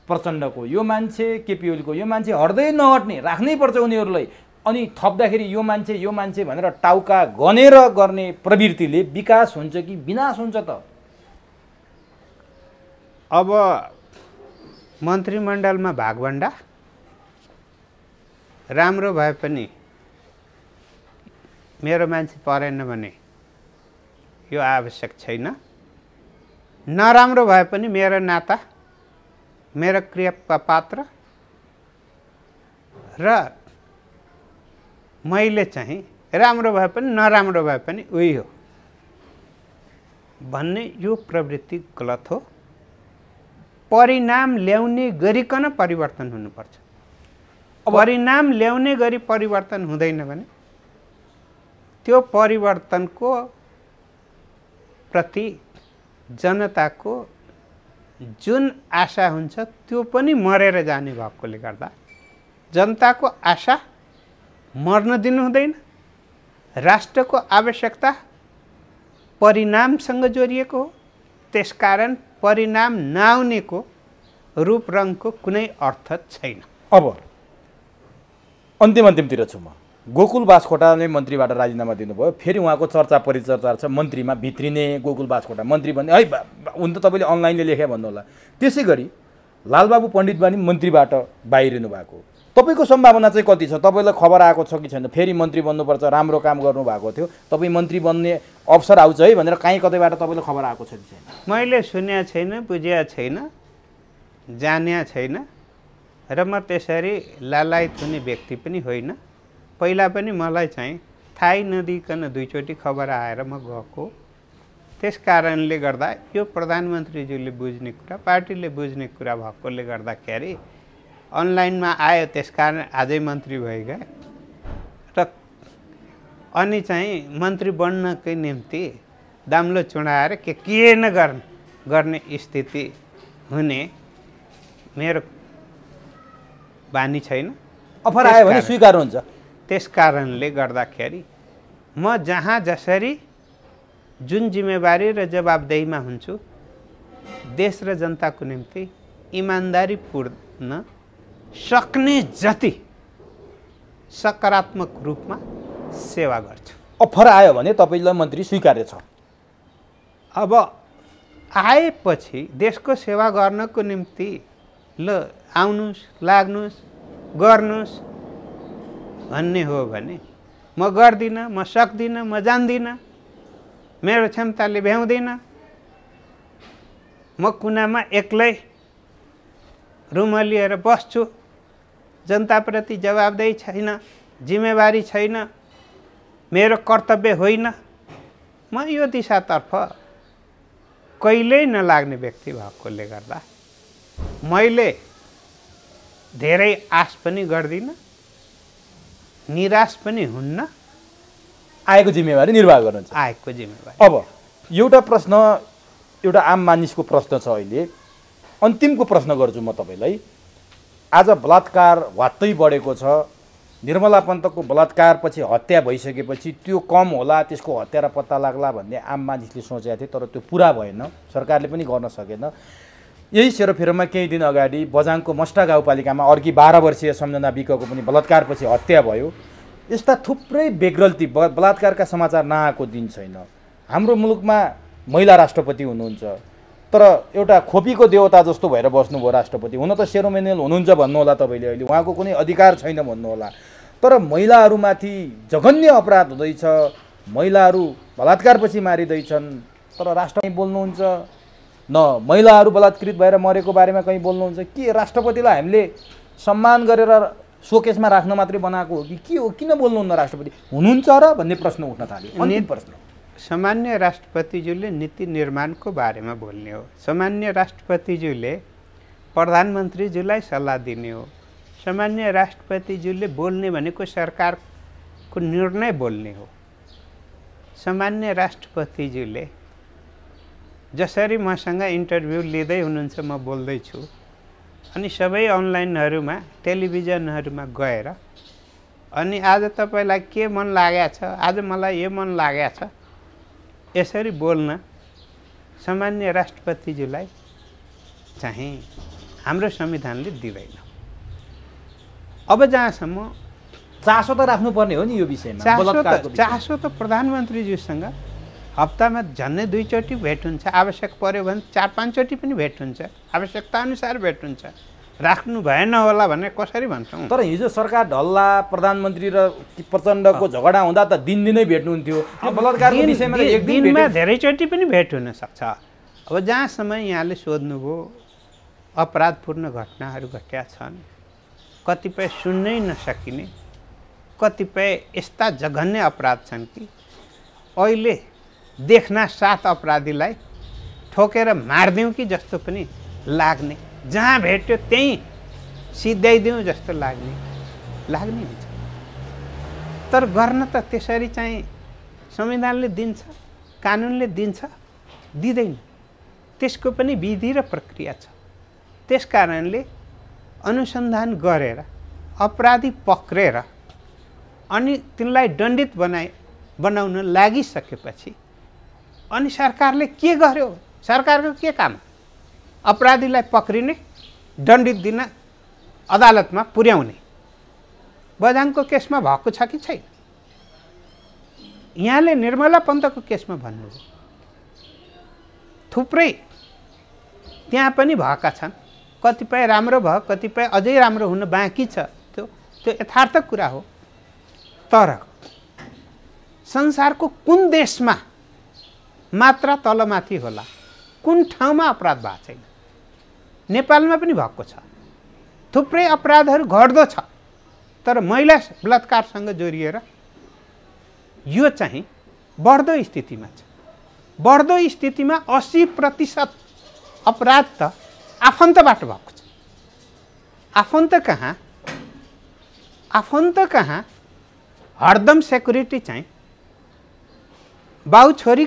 प्रचण्डको यो मान्छे केपी ओलीको यो मान्छे हट्दै नहट्ने राख्नै पर्छ उनीहरूलाई अनि थप्दाखेरि यो मान्छे यो मान्छे भनेर टाउका गनेर गर्ने प्रवृत्तिले विकास हुन्छ कि विनाश हुन्छ त अब मन्त्रीमण्डलमा भागभन्डा राम्रो भए पनि मेरो मान्छे परेन भने यो आवश्यक छैन नराम्रो भए पनि मेरो नाता मेरो क्रियाका पात्र र मैले चाहिँ राम्रो भए पनि नराम्रो भए पनि उही हो भन्ने यो प्रवृत्ति गलत हो परिणाम ल्याउने गरिकन परिवर्तन हुनुपर्छ परिणाम ल्याउने गरी परिवर्तन हुँदैन भने त्यो परिवर्तनको प्रति जनताको जुन आशा हुन्छ त्यो पनि मरेर जाने भएकोले गर्दा जनताको आशा मर्न दिनु हुँदैन राष्ट्रको आवश्यकता परिणामसँग जोडिएको हो त्यसकारण परिणाम नआउनेको रूप कुनै अर्थ छैन अब अन्तिम अन्तिमतिर छु म गोकुल बासकोटाले मन्त्रीबाट राजीनामा दिनुभयो फेरि उहाँको चर्चा परिचर्चा छ मन्त्रीमा भित्रिने गोकुल बासकोटा मन्त्री भन्ने है हुन त तपाईँले अनलाइनले लेखे भन्नु होला त्यसै गरी लालबाबु पण्डित पनि मन्त्रीबाट बाहिरिनु भएको तपाईँको सम्भावना चाहिँ कति छ तपाईँलाई खबर आएको छ कि छैन फेरि मन्त्री बन्नुपर्छ राम्रो काम गर्नुभएको थियो तपाईँ मन्त्री बन्ने अवसर आउँछ है भनेर काहीँ कतैबाट तपाईँलाई खबर आएको छ कि छैन मैले सुन्या छैन बुझ्या छैन जान्या छैन र म त्यसरी लालायत हुने व्यक्ति पनि होइन पहिला पनि मलाई चाहिँ थाहै नदिकन दुईचोटि खबर आएर म गएको त्यस कारणले गर्दा यो प्रधानमन्त्रीज्यूले बुझ्ने कुरा पार्टीले बुझ्ने कुरा भएकोले गर्दाखेरि अनलाइनमा आयो त्यस कारण आजै मन्त्री भइगए र अनि चाहिँ मन्त्री बन्नकै निम्ति दाम्लो चुडाएर के के नगर्ने गर्ने स्थिति हुने मेरो बानी छैन अफर आयो भने स्वीकार हुन्छ त्यस कारणले गर्दाखेरि म जहाँ जसरी जुन जिम्मेवारी र जवाबदेहीमा हुन्छु देश र जनताको निम्ति इमान्दारी पूर्ण सक्ने जति सकारात्मक रूपमा सेवा गर्छु अफर आयो भने तपाईँलाई मन्त्री स्वीकार्य छ अब आएपछि देशको सेवा गर्नको निम्ति ल आउनुहोस् लाग्नुहोस् गर्नुहोस् भन्ने हो भने म गर्दिनँ म सक्दिनँ म जान्दिनँ मेरो क्षमताले भ्याउँदिनँ म कुनामा एक्लै रुम लिएर बस्छु जनताप्रति जवाबदेही छैन जिम्मेवारी छैन मेरो कर्तव्य होइन म यो दिशातर्फ कहिल्यै नलाग्ने व्यक्ति भएकोले गर्दा मैले धेरै आश पनि गर्दिनँ निराश पनि हुन्न आएको जिम्मेवारी निर्वाह गर्नुहुन्छ आएको जिम्मेवारी अब एउटा प्रश्न एउटा आम मानिसको प्रश्न छ अहिले अन्तिमको प्रश्न गर्छु म तपाईँलाई आज बलात्कार वात्तै बढेको छ निर्मला पन्तको बलात्कारपछि हत्या भइसकेपछि त्यो कम होला त्यसको हत्यारा पत्ता लाग्ला भन्ने आम मानिसले सोचेका थिए तर त्यो पुरा भएन सरकारले पनि गर्न सकेन यही सेरोफेरोमा केही दिन अगाडि बजाङको मस्टा गाउँपालिकामा अर्की बाह्र वर्षीय सम्झना बिकको पनि बलात्कारपछि हत्या भयो यस्ता थुप्रै बेग्रल्ती बलात्कारका समाचार नआएको दिन छैन हाम्रो मुलुकमा महिला राष्ट्रपति हुनुहुन्छ तर एउटा खोपीको देवता जस्तो भएर बस्नुभयो राष्ट्रपति हुन त सेरोमेनियल हुनुहुन्छ भन्नुहोला तपाईँले अहिले उहाँको कुनै अधिकार छैन भन्नुहोला तर महिलाहरूमाथि जघन्य अपराध हुँदैछ महिलाहरू बलात्कारपछि मारिँदैछन् तर राष्ट्र बोल्नुहुन्छ न महिलाहरू बलात्कृत भएर मरेको बारेमा कहीँ बोल्नुहुन्छ के राष्ट्रपतिलाई हामीले सम्मान गरेर सोकेसमा राख्न मात्रै बनाएको हो कि के हो किन बोल्नुहुन्न राष्ट्रपति हुनुहुन्छ र भन्ने प्रश्न उठ्न थाल्यो अन्य प्रश्न सामान्य राष्ट्रपतिज्यूले नीति निर्माणको बारेमा बोल्ने हो सामान्य राष्ट्रपतिज्यूले प्रधानमन्त्रीज्यूलाई सल्लाह दिने हो सामान्य राष्ट्रपतिज्यूले बोल्ने भनेको सरकारको निर्णय बोल्ने हो सामान्य राष्ट्रपतिज्यूले जसरी मसँग इन्टरभ्यू लिँदै हुनुहुन्छ म बोल्दैछु अनि सबै अनलाइनहरूमा टेलिभिजनहरूमा गएर अनि आज तपाईँलाई के मन लागेको छ आज मलाई यो मन लागेको छ यसरी बोल्न सामान्य राष्ट्रपतिज्यूलाई चाहिँ हाम्रो संविधानले दिँदैन अब जहाँसम्म चासो त राख्नुपर्ने हो नि यो विषयमा चासो त चासो त प्रधानमन्त्रीज्यूसँग हप्तामा झन्नै दुईचोटि भेट हुन्छ आवश्यक पऱ्यो भने चार पाँचचोटि पनि भेट हुन्छ आवश्यकताअनुसार भेट हुन्छ राख्नु भएन होला भनेर कसरी भन्छौँ तर हिजो सरकार ढल्ला प्रधानमन्त्री र प्रचण्डको झगडा हुँदा त दिनदिनै भेट्नुहुन्थ्यो दिनमा धेरैचोटि पनि भेट हुनसक्छ अब जहाँसम्म यहाँले सोध्नुभयो अपराधपूर्ण घटनाहरू घटेका छन् कतिपय सुन्नै नसकिने कतिपय यस्ता जघन्य अपराध छन् कि अहिले देख्न साथ अपराधीलाई ठोकेर मारिदिउँ कि जस्तो पनि लाग्ने जहाँ भेट्यो त्यहीँ सिध्याइदिउँ जस्तो लाग्ने लाग्ने हुन्छ तर गर्न त त्यसरी चाहिँ संविधानले दिन्छ कानुनले दिन्छ दिँदैन त्यसको पनि विधि र प्रक्रिया छ त्यस कारणले अनुसन्धान गरेर अपराधी पक्रेर अनि तिनलाई दण्डित बनाइ बनाउन लागिसकेपछि अनि सरकारले के गर्यो सरकारको के काम अपराधीलाई पक्रिने दण्डित दिन अदालतमा पुर्याउने बदाङको केसमा भएको छ कि छैन यहाँले निर्मला पन्तको केसमा भन्नु थुप्रै त्यहाँ पनि भएका छन् कतिपय राम्रो भयो कतिपय अझै राम्रो हुन बाँकी छ त्यो त्यो यथार्थ कुरा हो तर संसारको कुन देशमा मात्रा तलमाथि होला कुन ठाउँमा अपराध भएको छैन नेपालमा पनि भएको छ थुप्रै अपराधहरू घट्दो छ तर महिला बलात्कारसँग जोडिएर यो चाहिँ बढ्दो स्थितिमा छ बढ्दो स्थितिमा अस्सी प्रतिशत अपराध त आफन्तबाट भएको छ आफन्त कहाँ आफन्त कहाँ हरदम सेक्युरिटी चाहिँ बाउ छोरी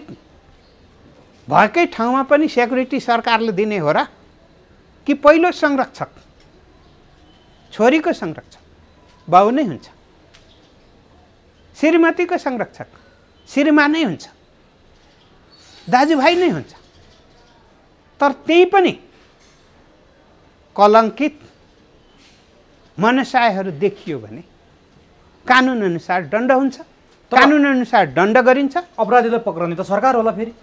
भएकै ठाउँमा पनि सेक्युरिटी सरकारले दिने हो र कि पहिलो संरक्षक छोरीको संरक्षक बाउ नै हुन्छ श्रीमतीको संरक्षक श्रीमा नै हुन्छ दाजुभाइ नै हुन्छ तर त्यही पनि कलङ्कित मनसायहरू देखियो भने कानुनअनुसार दण्ड हुन्छ कानुनअनुसार दण्ड गरिन्छ अपराधीलाई पक्राउने त सरकार होला फेरि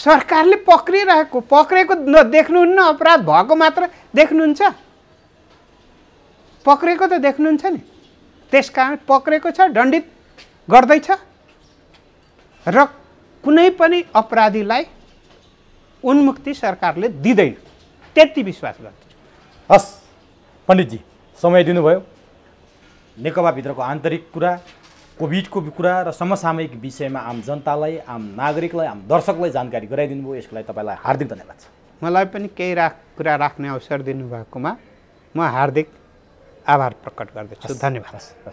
सरकारले पक्रिरहेको पक्रेको नदेख्नुहुन्न अपराध भएको मात्र देख्नुहुन्छ पक्रेको त देख्नुहुन्छ नि त्यस कारण पक्रेको छ दण्डित गर्दैछ र कुनै पनि अपराधीलाई उन्मुक्ति सरकारले दिँदैन त्यति विश्वास गर्दछु हस् पण्डितजी समय दिनुभयो नेकपाभित्रको आन्तरिक कुरा कोभिडको कुरा र समसामयिक विषयमा आम जनतालाई आम नागरिकलाई आम दर्शकलाई जानकारी गराइदिनु भयो यसको लागि तपाईँलाई हार्दिक धन्यवाद छ मलाई पनि केही राख कुरा राख्ने अवसर दिनुभएकोमा म हार्दिक आभार प्रकट गर्दछु धन्यवाद